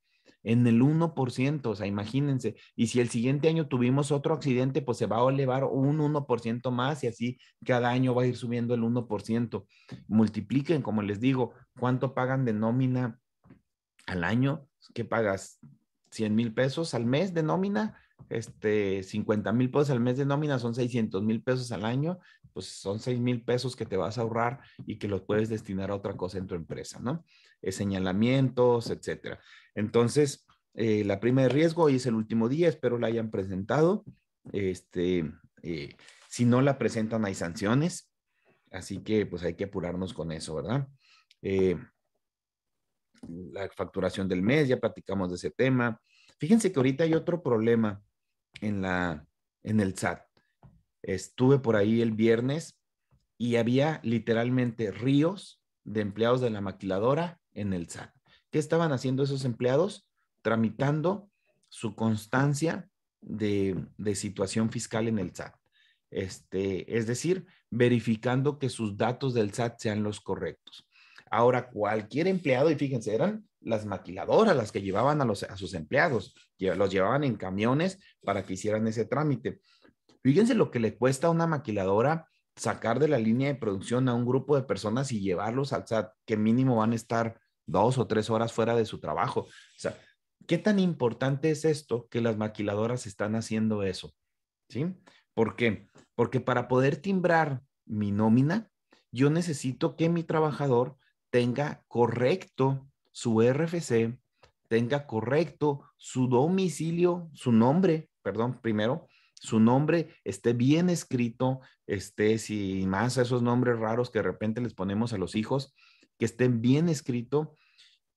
En el 1%, o sea, imagínense. Y si el siguiente año tuvimos otro accidente, pues se va a elevar un 1% más y así cada año va a ir subiendo el 1%. Multipliquen, como les digo, cuánto pagan de nómina al año. que pagas? 100 mil pesos al mes de nómina, este, 50 mil pesos al mes de nómina son 600 mil pesos al año, pues son 6 mil pesos que te vas a ahorrar y que los puedes destinar a otra cosa en tu empresa, ¿no? Eh, señalamientos, etcétera. Entonces, eh, la prima de riesgo hoy es el último día, espero la hayan presentado. Este, eh, si no la presentan, hay sanciones, así que pues hay que apurarnos con eso, ¿verdad? la facturación del mes, ya platicamos de ese tema. Fíjense que ahorita hay otro problema en, la, en el SAT. Estuve por ahí el viernes y había literalmente ríos de empleados de la maquiladora en el SAT. ¿Qué estaban haciendo esos empleados? Tramitando su constancia de, de situación fiscal en el SAT. Este, es decir, verificando que sus datos del SAT sean los correctos. Ahora, cualquier empleado, y fíjense, eran las maquiladoras las que llevaban a, los, a sus empleados, los llevaban en camiones para que hicieran ese trámite. Fíjense lo que le cuesta a una maquiladora sacar de la línea de producción a un grupo de personas y llevarlos al SAT, que mínimo van a estar dos o tres horas fuera de su trabajo. O sea, ¿qué tan importante es esto que las maquiladoras están haciendo eso? ¿Sí? ¿Por qué? Porque para poder timbrar mi nómina, yo necesito que mi trabajador tenga correcto su RFC, tenga correcto su domicilio, su nombre, perdón, primero, su nombre esté bien escrito, esté, sin más esos nombres raros que de repente les ponemos a los hijos, que estén bien escrito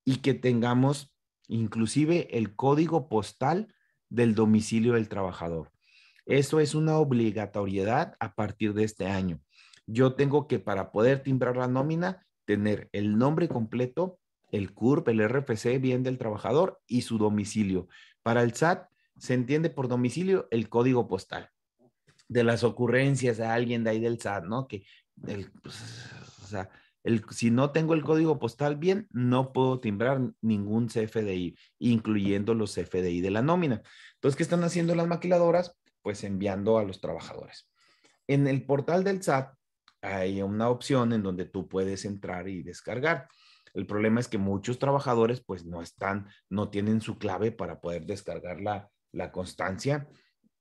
y que tengamos inclusive el código postal del domicilio del trabajador. Eso es una obligatoriedad a partir de este año. Yo tengo que para poder timbrar la nómina, tener el nombre completo, el CURP, el RFC, bien del trabajador y su domicilio. Para el SAT se entiende por domicilio el código postal de las ocurrencias de alguien de ahí del SAT, ¿no? Que pues, o sea, si no tengo el código postal bien, no puedo timbrar ningún CFDI, incluyendo los CFDI de la nómina. Entonces, ¿qué están haciendo las maquiladoras? Pues enviando a los trabajadores. En el portal del SAT hay una opción en donde tú puedes entrar y descargar. El problema es que muchos trabajadores pues no están, no tienen su clave para poder descargar la, la constancia.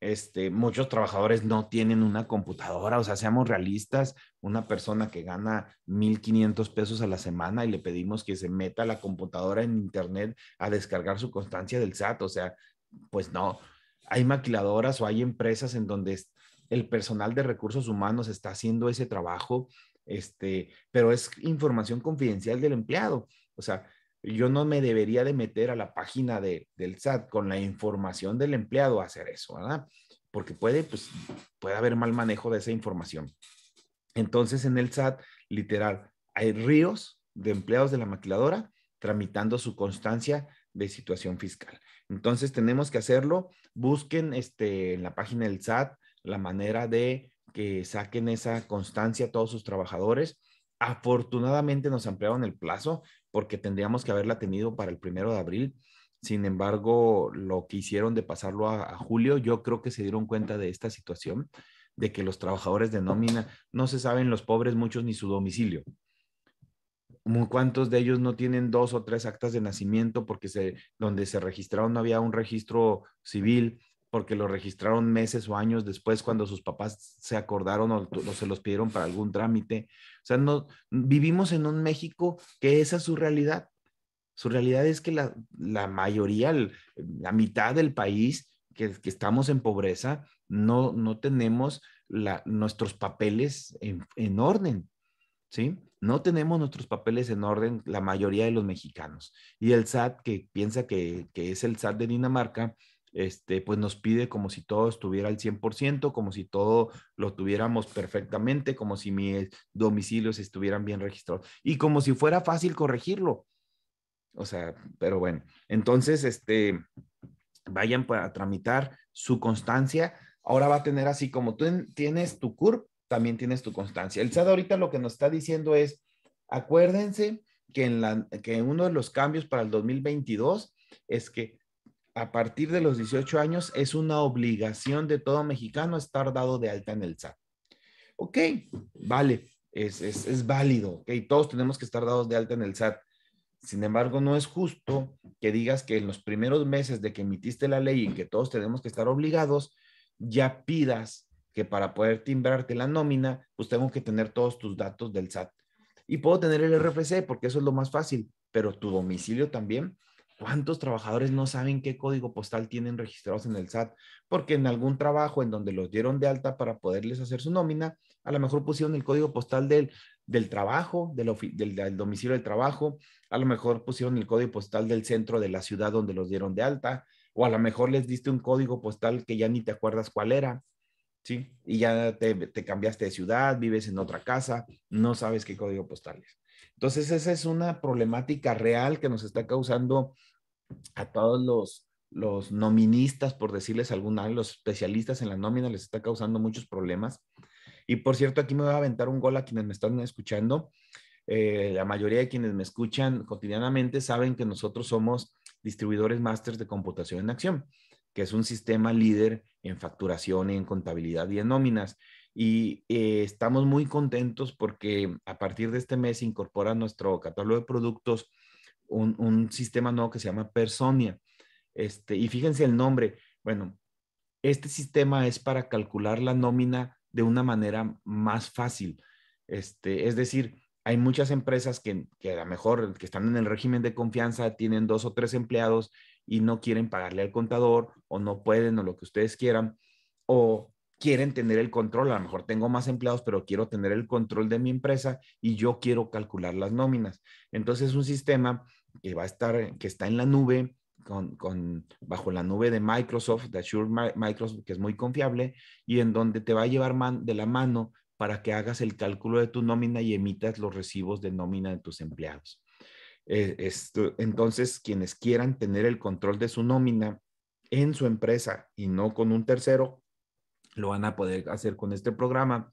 Este, muchos trabajadores no tienen una computadora, o sea, seamos realistas, una persona que gana 1.500 pesos a la semana y le pedimos que se meta la computadora en Internet a descargar su constancia del SAT, o sea, pues no, hay maquiladoras o hay empresas en donde el personal de recursos humanos está haciendo ese trabajo este, pero es información confidencial del empleado. O sea, yo no me debería de meter a la página del SAT con la información del empleado a hacer eso, ¿verdad? Porque puede, pues, puede haber mal manejo de esa información. Entonces, en el SAT, literal, hay ríos de empleados de la maquiladora tramitando su constancia de situación fiscal. Entonces, tenemos que hacerlo. Busquen este, en la página del SAT la manera de que saquen esa constancia a todos sus trabajadores. Afortunadamente nos ampliaron el plazo porque tendríamos que haberla tenido para el primero de abril. Sin embargo, lo que hicieron de pasarlo a, julio, yo creo que se dieron cuenta de esta situación, de que los trabajadores de nómina no se saben los pobres muchos ni su domicilio. ¿Cuántos de ellos no tienen dos o tres actas de nacimiento porque se, donde se registraron no había un registro civil? porque lo registraron meses o años después cuando sus papás se acordaron o, se los pidieron para algún trámite. O sea, no, vivimos en un México que esa es su realidad. Su realidad es que la, la mayoría, la mitad del país que, que estamos en pobreza, no, no tenemos la, nuestros papeles en, en orden. ¿Sí? No tenemos nuestros papeles en orden, la mayoría de los mexicanos. Y el SAT, que piensa que, que es el SAT de Dinamarca, este, pues nos pide como si todo estuviera al 100%, como si todo lo tuviéramos perfectamente, como si mis domicilios estuvieran bien registrados y como si fuera fácil corregirlo. O sea, pero bueno, entonces, este, vayan para tramitar su constancia. Ahora va a tener así como tú tienes tu CURP, también tienes tu constancia. El SAD ahorita lo que nos está diciendo es, acuérdense que, en la, que uno de los cambios para el 2022 es que a partir de los 18 años es una obligación de todo mexicano estar dado de alta en el SAT. Ok, vale, es, válido, todos tenemos que estar dados de alta en el SAT. Sin embargo, no es justo que digas que en los primeros meses de que emitiste la ley y que todos tenemos que estar obligados, ya pidas que para poder timbrarte la nómina, pues tengo que tener todos tus datos del SAT. Y puedo tener el RFC porque eso es lo más fácil, pero tu domicilio también ¿Cuántos trabajadores no saben qué código postal tienen registrados en el SAT? Porque en algún trabajo en donde los dieron de alta para poderles hacer su nómina, a lo mejor pusieron el código postal del, del trabajo, del, del, domicilio del trabajo, a lo mejor pusieron el código postal del centro de la ciudad donde los dieron de alta, o a lo mejor les diste un código postal que ya ni te acuerdas cuál era, ¿sí? Y ya te, te cambiaste de ciudad, vives en otra casa, no sabes qué código postal es. Entonces, esa es una problemática real que nos está causando a todos los, noministas, por decirles alguna, los especialistas en la nómina, les está causando muchos problemas. Y por cierto, aquí me voy a aventar un gol a quienes me están escuchando. Eh, la mayoría de quienes me escuchan cotidianamente saben que nosotros somos distribuidores máster de computación en acción, que es un sistema líder en facturación, y en contabilidad y en nóminas. Y eh, estamos muy contentos porque a partir de este mes incorpora nuestro catálogo de productos un, sistema nuevo que se llama Personia. Este, y fíjense el nombre. Bueno, este sistema es para calcular la nómina de una manera más fácil. Este, es decir, hay muchas empresas que, que a lo mejor que están en el régimen de confianza tienen dos o tres empleados y no quieren pagarle al contador o no pueden o lo que ustedes quieran o quieren tener el control. A lo mejor tengo más empleados, pero quiero tener el control de mi empresa y yo quiero calcular las nóminas. Entonces, un sistema que va a estar, que está en la nube, con, bajo la nube de Microsoft, de Azure Microsoft, que es muy confiable, y en donde te va a llevar de la mano para que hagas el cálculo de tu nómina y emitas los recibos de nómina de tus empleados. Eh, entonces, quienes quieran tener el control de su nómina en su empresa y no con un tercero, lo van a poder hacer con este programa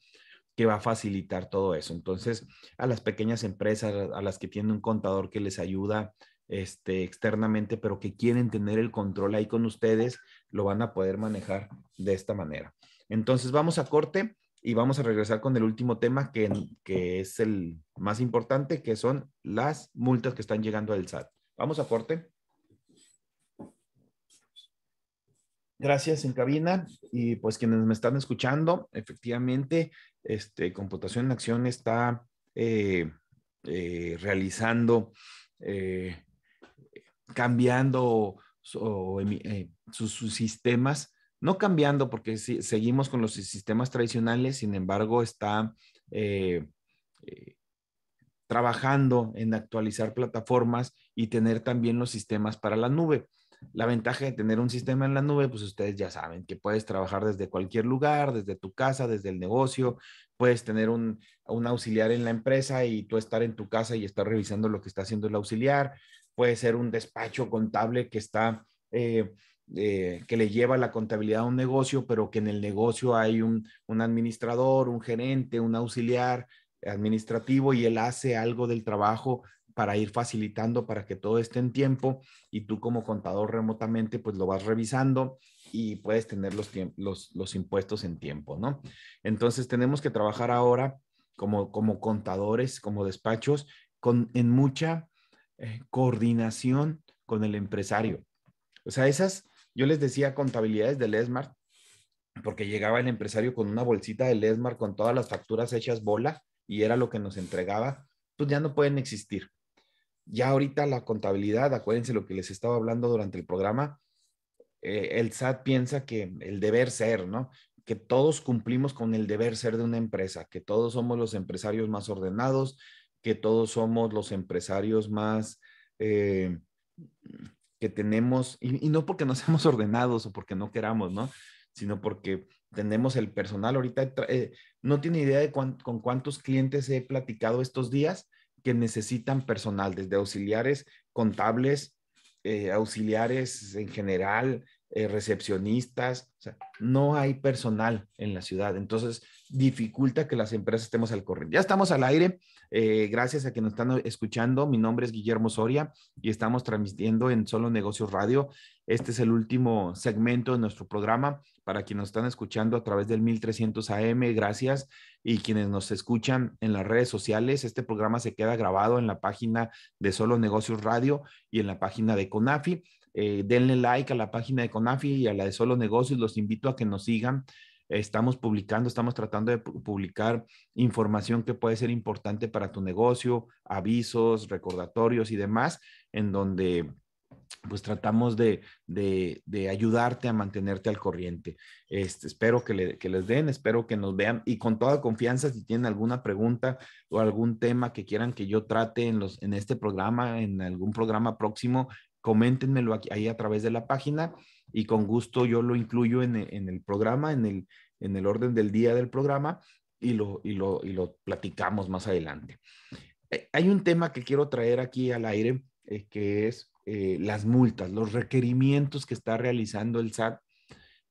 que va a facilitar todo eso. Entonces, a las pequeñas empresas, a las que tienen un contador que les ayuda este, externamente, pero que quieren tener el control ahí con ustedes, lo van a poder manejar de esta manera. Entonces, vamos a corte y vamos a regresar con el último tema que, que es el más importante, que son las multas que están llegando al SAT. Vamos a corte. gracias en cabina y pues quienes me están escuchando, efectivamente, este, Computación en Acción está eh, eh, realizando, eh, cambiando sus, sus, sistemas, no cambiando porque si, seguimos con los sistemas tradicionales, sin embargo, está trabajando en actualizar plataformas y tener también los sistemas para la nube. La ventaja de tener un sistema en la nube, pues ustedes ya saben que puedes trabajar desde cualquier lugar, desde tu casa, desde el negocio, puedes tener un, auxiliar en la empresa y tú estar en tu casa y estar revisando lo que está haciendo el auxiliar, puede ser un despacho contable que está... Eh, eh, que le lleva la contabilidad a un negocio, pero que en el negocio hay un, un, administrador, un gerente, un auxiliar administrativo y él hace algo del trabajo para ir facilitando para que todo esté en tiempo y tú como contador remotamente pues lo vas revisando y puedes tener los, los impuestos en tiempo, ¿no? Entonces tenemos que trabajar ahora como, como contadores, como despachos, con, en mucha eh, coordinación con el empresario. O sea, esas, yo les decía contabilidades del ESMAR porque llegaba el empresario con una bolsita del ESMAR con todas las facturas hechas bola y era lo que nos entregaba, pues ya no pueden existir. Ya ahorita la contabilidad, acuérdense lo que les estaba hablando durante el programa, eh, el SAT piensa que el deber ser, ¿no? Que todos cumplimos con el deber ser de una empresa, que todos somos los empresarios más ordenados, que todos somos los empresarios más eh, que tenemos, y, no porque nos seamos ordenados o porque no queramos, ¿no? Sino porque tenemos el personal. Ahorita eh, no tiene idea de con cuántos clientes he platicado estos días que necesitan personal, desde auxiliares contables, eh, auxiliares en general, eh, recepcionistas, o sea, no hay personal en la ciudad, entonces dificulta que las empresas estemos al corriente. Ya estamos al aire, eh, gracias a que nos están escuchando. Mi nombre es Guillermo Soria y estamos transmitiendo en Solo Negocios Radio. Este es el último segmento de nuestro programa para quienes nos están escuchando a través del 1300 AM, gracias. Y quienes nos escuchan en las redes sociales, este programa se queda grabado en la página de Solo Negocios Radio y en la página de CONAFI. Eh, denle like a la página de CONAFI y a la de Solo Negocios invito a que nos sigan. Estamos publicando, estamos tratando de publicar información que puede ser importante para tu negocio, avisos, recordatorios y demás, en donde pues tratamos de, de, ayudarte a mantenerte al corriente. Este, espero que, les den, espero que nos vean y con toda confianza si tienen alguna pregunta o algún tema que quieran que yo trate en, los, en este programa, en algún programa próximo, coméntenmelo aquí, ahí a través de la página y con gusto yo lo incluyo en, e, el programa, en el, orden del día del programa y lo, y lo, platicamos más adelante. Eh, hay un tema que quiero traer aquí al aire, eh, que es eh, las multas, los requerimientos que está realizando el SAT.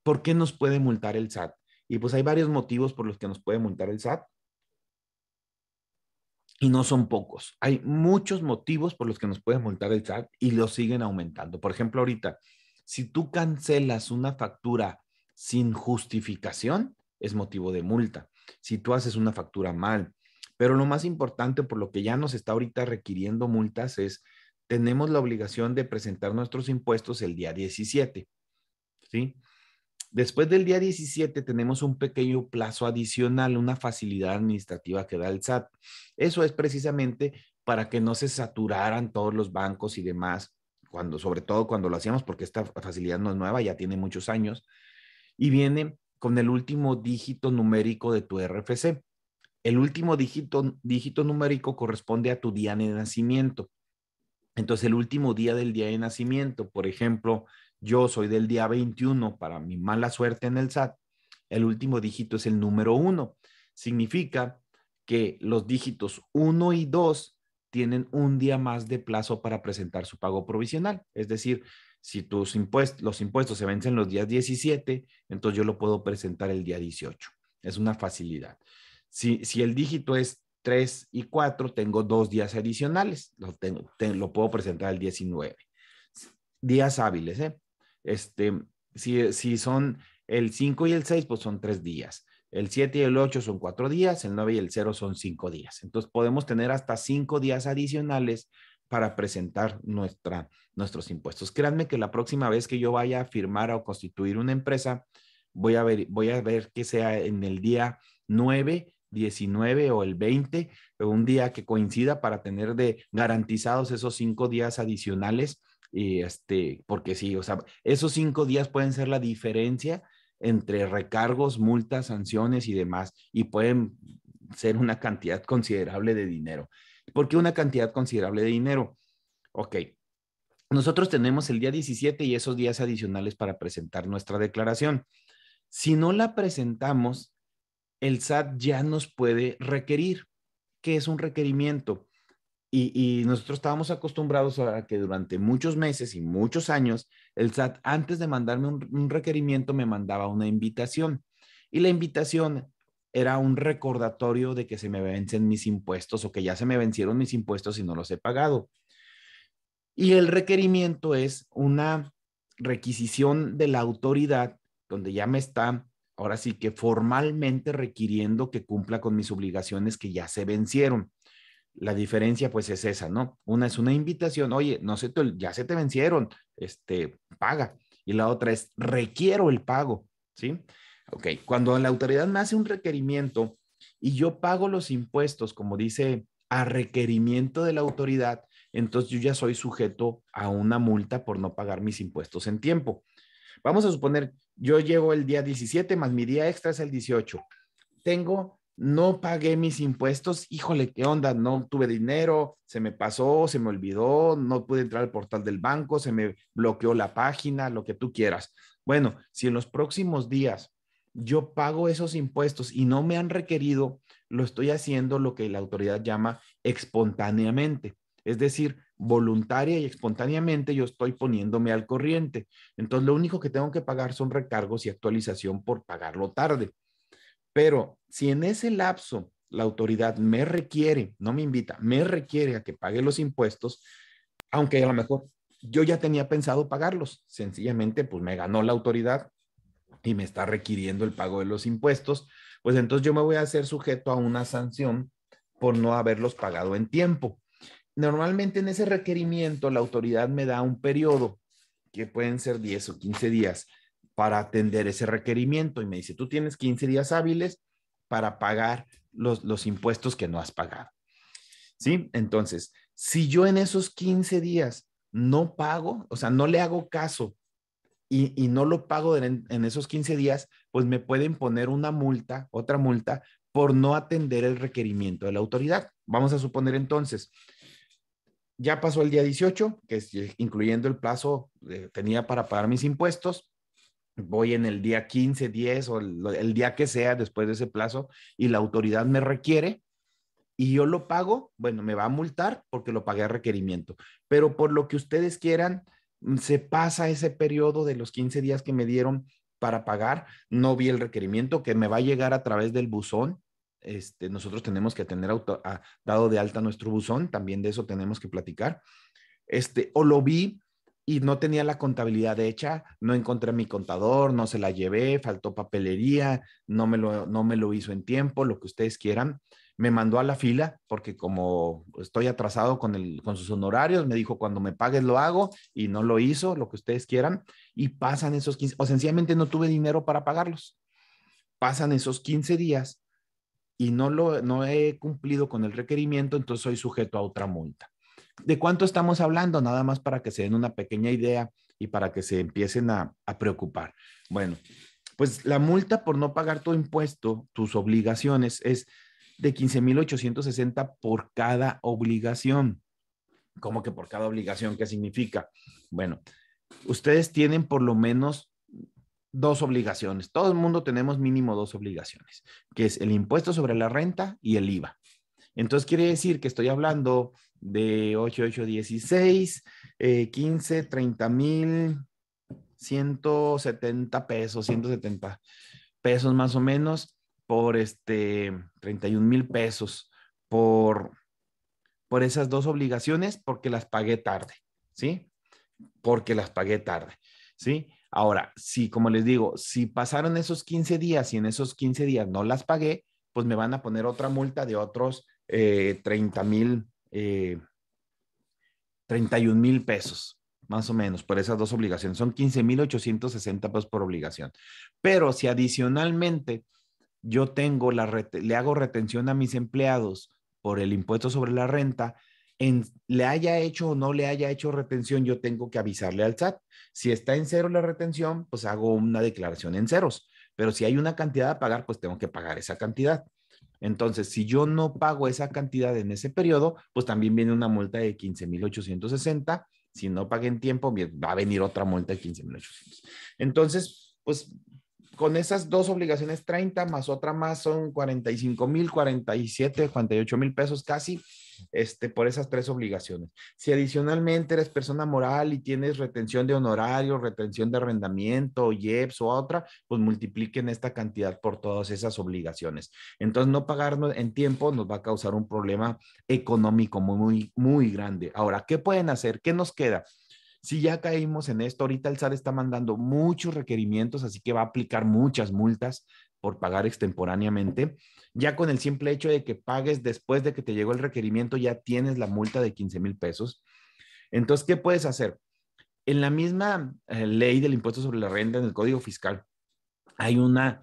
¿Por qué nos puede multar el SAT? Y pues hay varios motivos por los que nos puede multar el SAT. Y no son pocos. Hay muchos motivos por los que nos puede multar el SAT y los siguen aumentando. Por ejemplo, ahorita si tú cancelas una factura sin justificación, es motivo de multa. Si tú haces una factura mal. Pero lo más importante por lo que ya nos está ahorita requiriendo multas es, tenemos la obligación de presentar nuestros impuestos el día 17. Después del día 17 tenemos un pequeño plazo adicional, una facilidad administrativa que da el SAT. Eso es precisamente para que no se saturaran todos los bancos y demás cuando, sobre todo cuando lo hacíamos, porque esta facilidad no es nueva, ya tiene muchos años, y viene con el último dígito numérico de tu RFC. El último dígito, dígito numérico corresponde a tu día de nacimiento. Entonces, el último día del día de nacimiento, por ejemplo, yo soy del día 21 para mi mala suerte en el SAT, el último dígito es el número 1. Significa que los dígitos 1 y 2 tienen un día más de plazo para presentar su pago provisional. Es decir, si tus impuestos, los impuestos se vencen los días 17, entonces yo lo puedo presentar el día 18. Es una facilidad. Si, si el dígito es 3 y 4, tengo dos días adicionales. Lo, tengo, lo puedo presentar el 19. Días hábiles, ¿eh? Este, si, si son el 5 y el 6, pues son tres días. El 7 y el 8 son cuatro días, el 9 y el 0 son cinco días. Entonces podemos tener hasta cinco días adicionales para presentar nuestra, nuestros impuestos. Créanme que la próxima vez que yo vaya a firmar o constituir una empresa, voy a ver, voy a ver que sea en el día 9, 19 o el 20, un día que coincida para tener de garantizados esos cinco días adicionales. Y este, porque sí, o esos cinco días pueden ser la diferencia entre recargos, multas, sanciones y demás, y pueden ser una cantidad considerable de dinero. ¿Por qué una cantidad considerable de dinero? Ok, nosotros tenemos el día 17 y esos días adicionales para presentar nuestra declaración. Si no la presentamos, el SAT ya nos puede requerir. ¿Qué es un requerimiento? Y, nosotros estábamos acostumbrados a que durante muchos meses y muchos años, el SAT, antes de mandarme un, un, requerimiento, me mandaba una invitación. Y la invitación era un recordatorio de que se me vencen mis impuestos o que ya se me vencieron mis impuestos y no los he pagado. Y el requerimiento es una requisición de la autoridad donde ya me está, ahora sí que formalmente requiriendo que cumpla con mis obligaciones que ya se vencieron la diferencia pues es esa, ¿no? Una es una invitación, oye, no sé ya se te vencieron, este, paga. Y la otra es, requiero el pago, ¿sí? Ok, cuando la autoridad me hace un requerimiento y yo pago los impuestos, como dice, a requerimiento de la autoridad, entonces yo ya soy sujeto a una multa por no pagar mis impuestos en tiempo. Vamos a suponer, yo llego el día 17 más mi día extra es el 18. Tengo no pagué mis impuestos, híjole, ¿qué onda? No tuve dinero, se me pasó, se me olvidó, no pude entrar al portal del banco, se me bloqueó la página, lo que tú quieras. Bueno, si en los próximos días yo pago esos impuestos y no me han requerido, lo estoy haciendo lo que la autoridad llama espontáneamente. Es decir, voluntaria y espontáneamente yo estoy poniéndome al corriente. Entonces, lo único que tengo que pagar son recargos y actualización por pagarlo tarde. Pero si en ese lapso la autoridad me requiere, no me invita, me requiere a que pague los impuestos, aunque a lo mejor yo ya tenía pensado pagarlos, sencillamente pues me ganó la autoridad y me está requiriendo el pago de los impuestos, pues entonces yo me voy a hacer sujeto a una sanción por no haberlos pagado en tiempo. Normalmente en ese requerimiento la autoridad me da un periodo que pueden ser 10 o 15 días para atender ese requerimiento y me dice, tú tienes 15 días hábiles para pagar los, los impuestos que no has pagado. ¿Sí? Entonces, si yo en esos 15 días no pago, o sea, no le hago caso y, no lo pago en, esos 15 días, pues me pueden poner una multa, otra multa, por no atender el requerimiento de la autoridad. Vamos a suponer entonces, ya pasó el día 18, que es, incluyendo el plazo que eh, tenía para pagar mis impuestos, voy en el día 15, 10 o el, día que sea después de ese plazo y la autoridad me requiere y yo lo pago, bueno, me va a multar porque lo pagué a requerimiento, pero por lo que ustedes quieran, mm, se pasa ese periodo de los 15 días que me dieron para pagar, no vi el requerimiento que me va a llegar a través del buzón. Este, nosotros tenemos que tener ah, dado de alta nuestro buzón, también de eso tenemos que platicar. Este, o lo vi y no tenía la contabilidad hecha, no encontré mi contador, no se la llevé, faltó papelería, no me lo, no me lo hizo en tiempo, lo que ustedes quieran. Me mandó a la fila porque como estoy atrasado con, el, con sus honorarios, me dijo cuando me pagues lo hago y no lo hizo, lo que ustedes quieran, y pasan esos 15, o sencillamente no tuve dinero para pagarlos. Pasan esos 15 días y no, lo, no he cumplido con el requerimiento, entonces soy sujeto a otra multa. ¿De cuánto estamos hablando? Nada más para que se den una pequeña idea y para que se empiecen a, preocupar. Bueno, pues la multa por no pagar tu impuesto, tus obligaciones, es de 15.860 por cada obligación. ¿Cómo que por cada obligación? ¿Qué significa? Bueno, ustedes tienen por lo menos dos obligaciones. Todo el mundo tenemos mínimo dos obligaciones, que es el impuesto sobre la renta y el IVA. Entonces quiere decir que estoy hablando de 8816, 16, 15, 30 mil, 170 pesos, 170 pesos más o menos por este 31 mil pesos por, por esas dos obligaciones porque las pagué tarde, ¿sí? Porque las pagué tarde, ¿sí? Ahora, si como les digo, si pasaron esos 15 días y en esos 15 días no las pagué, pues me van a poner otra multa de otros 30 eh, mil, 31 eh, mil pesos, más o menos, por esas dos obligaciones. Son 15 mil 860 pesos por obligación. Pero si adicionalmente yo tengo la le hago retención a mis empleados por el impuesto sobre la renta, en, le haya hecho o no le haya hecho retención, yo tengo que avisarle al SAT. Si está en cero la retención, pues hago una declaración en ceros. Pero si hay una cantidad a pagar, pues tengo que pagar esa cantidad. Entonces, si yo no pago esa cantidad en ese periodo, pues también viene una multa de 15.860. Si no pagué en tiempo, va a venir otra multa de 15.800. Entonces, pues con esas dos obligaciones, 30 más otra más son 45,000, mil, 47, 48 mil pesos casi este, por esas tres obligaciones. Si adicionalmente eres persona moral y tienes retención de honorario, retención de arrendamiento, IEPS o otra, pues multipliquen esta cantidad por todas esas obligaciones. Entonces, no pagarnos en tiempo nos va a causar un problema económico muy, muy, grande. Ahora, ¿qué pueden hacer? ¿Qué nos queda? si ya caímos en esto, ahorita el SAT está mandando muchos requerimientos, así que va a aplicar muchas multas, por pagar extemporáneamente. Ya con el simple hecho de que pagues después de que te llegó el requerimiento, ya tienes la multa de 15 mil pesos. Entonces, ¿qué puedes hacer? En la misma eh, ley del impuesto sobre la renta, en el Código Fiscal, hay una,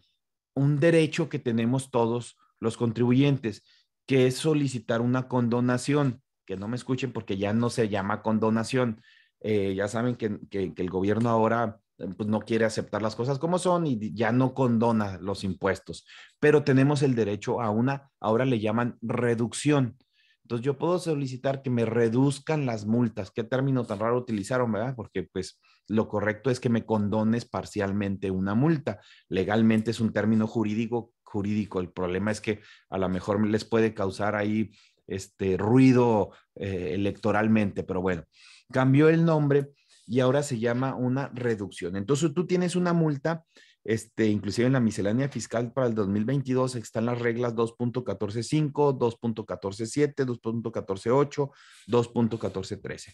un derecho que tenemos todos los contribuyentes, que es solicitar una condonación, que no me escuchen porque ya no se llama condonación. Eh, ya saben que el gobierno ahora pues no quiere aceptar las cosas como son y ya no condona los impuestos. Pero tenemos el derecho a una, ahora le llaman reducción. Entonces yo puedo solicitar que me reduzcan las multas. ¿Qué término tan raro utilizaron, verdad? Porque pues lo correcto es que me condones parcialmente una multa. Legalmente es un término jurídico, jurídico. El problema es que a lo mejor les puede causar ahí este ruido eh, electoralmente, pero bueno, cambió el nombre y ahora se llama una reducción. Entonces tú tienes una multa, este, inclusive en la miscelánea fiscal para el 2022 están las reglas 2.145, 2.147, 2.148, 2.1413,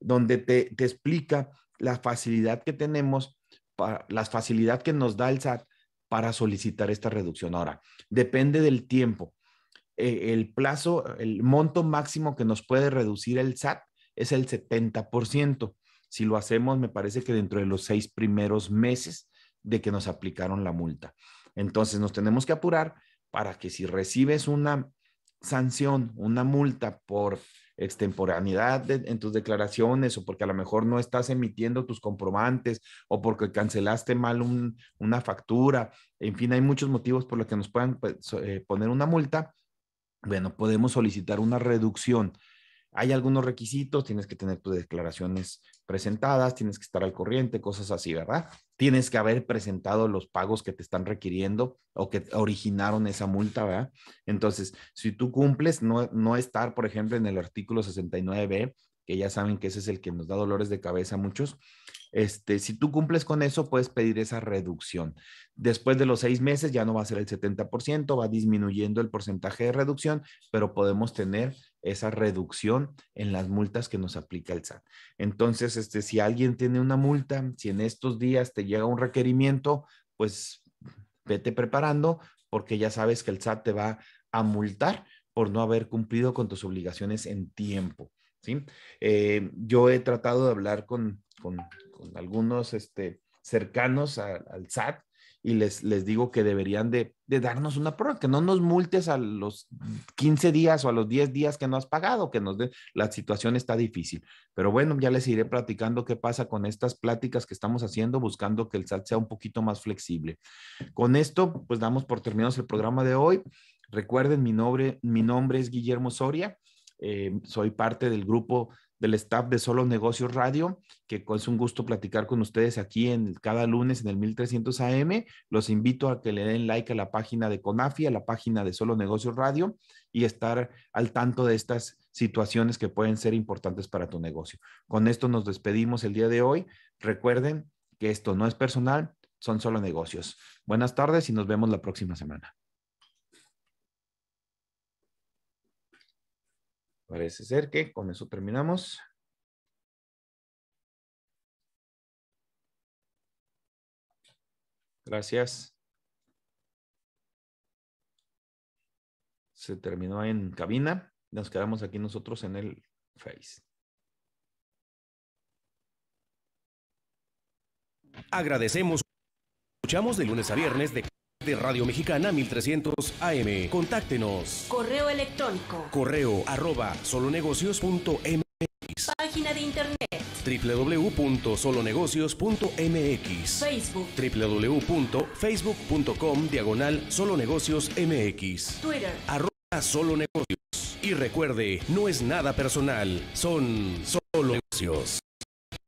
donde te, te explica la facilidad que tenemos, para, la facilidad que nos da el SAT para solicitar esta reducción. Ahora, depende del tiempo. E, el plazo, el monto máximo que nos puede reducir el SAT es el 70% si lo hacemos, me parece que dentro de los seis primeros meses de que nos aplicaron la multa. Entonces nos tenemos que apurar para que si recibes una sanción, una multa por extemporaneidad en tus declaraciones o porque a lo mejor no estás emitiendo tus comprobantes o porque cancelaste mal una factura, en fin, hay muchos motivos por los que nos puedan pues, eh, poner una multa, bueno, podemos solicitar una reducción hay algunos requisitos, tienes que tener tus declaraciones presentadas, tienes que estar al corriente, cosas así, ¿verdad? Tienes que haber presentado los pagos que te están requiriendo o que originaron esa multa, ¿verdad? Entonces, si tú cumples, no, estar, por ejemplo, en el artículo 69B, que ya saben que ese es el que nos da dolores de cabeza a muchos, este, si tú cumples con eso, puedes pedir esa reducción. Después de los seis meses ya no va a ser el 70%, va disminuyendo el porcentaje de reducción, pero podemos tener esa reducción en las multas que nos aplica el SAT. Entonces, este, si alguien tiene una multa, si en estos días te llega un requerimiento, pues vete preparando porque ya sabes que el SAT te va a multar por no haber cumplido con tus obligaciones en tiempo. ¿sí? Eh, yo he tratado de hablar con, algunos este, cercanos al SAT y les, les digo que deberían de, darnos una prueba, que no nos multes a los 15 días o a los 10 días que no has pagado, que nos de, la situación está difícil. Pero bueno, ya les iré platicando qué pasa con estas pláticas que estamos haciendo, buscando que el SAT sea un poquito más flexible. Con esto, pues damos por terminados el programa de hoy. Recuerden, mi nombre, mi nombre es Guillermo Soria. Eh, soy parte del grupo del staff de Solo Negocios Radio, que es un gusto platicar con ustedes aquí en cada lunes en el 1300 AM. Los invito a que le den like a la página de Conafi, a la página de Solo Negocios Radio y estar al tanto de estas situaciones que pueden ser importantes para tu negocio. Con esto nos despedimos el día de hoy. Recuerden que esto no es personal, son solo negocios. Buenas tardes y nos vemos la próxima semana. Parece ser que con eso terminamos. Gracias. Se terminó en cabina. Nos quedamos aquí nosotros en el Face. Agradecemos. Escuchamos de lunes a viernes de de Radio Mexicana 1300 AM. Contáctenos. Correo electrónico. Correo arroba solonegocios.mx. Página de internet www.solonegocios.mx Facebook www.facebook.com diagonal solonegocios.mx Twitter arroba solonegocios y recuerde, no es nada personal, son solo negocios.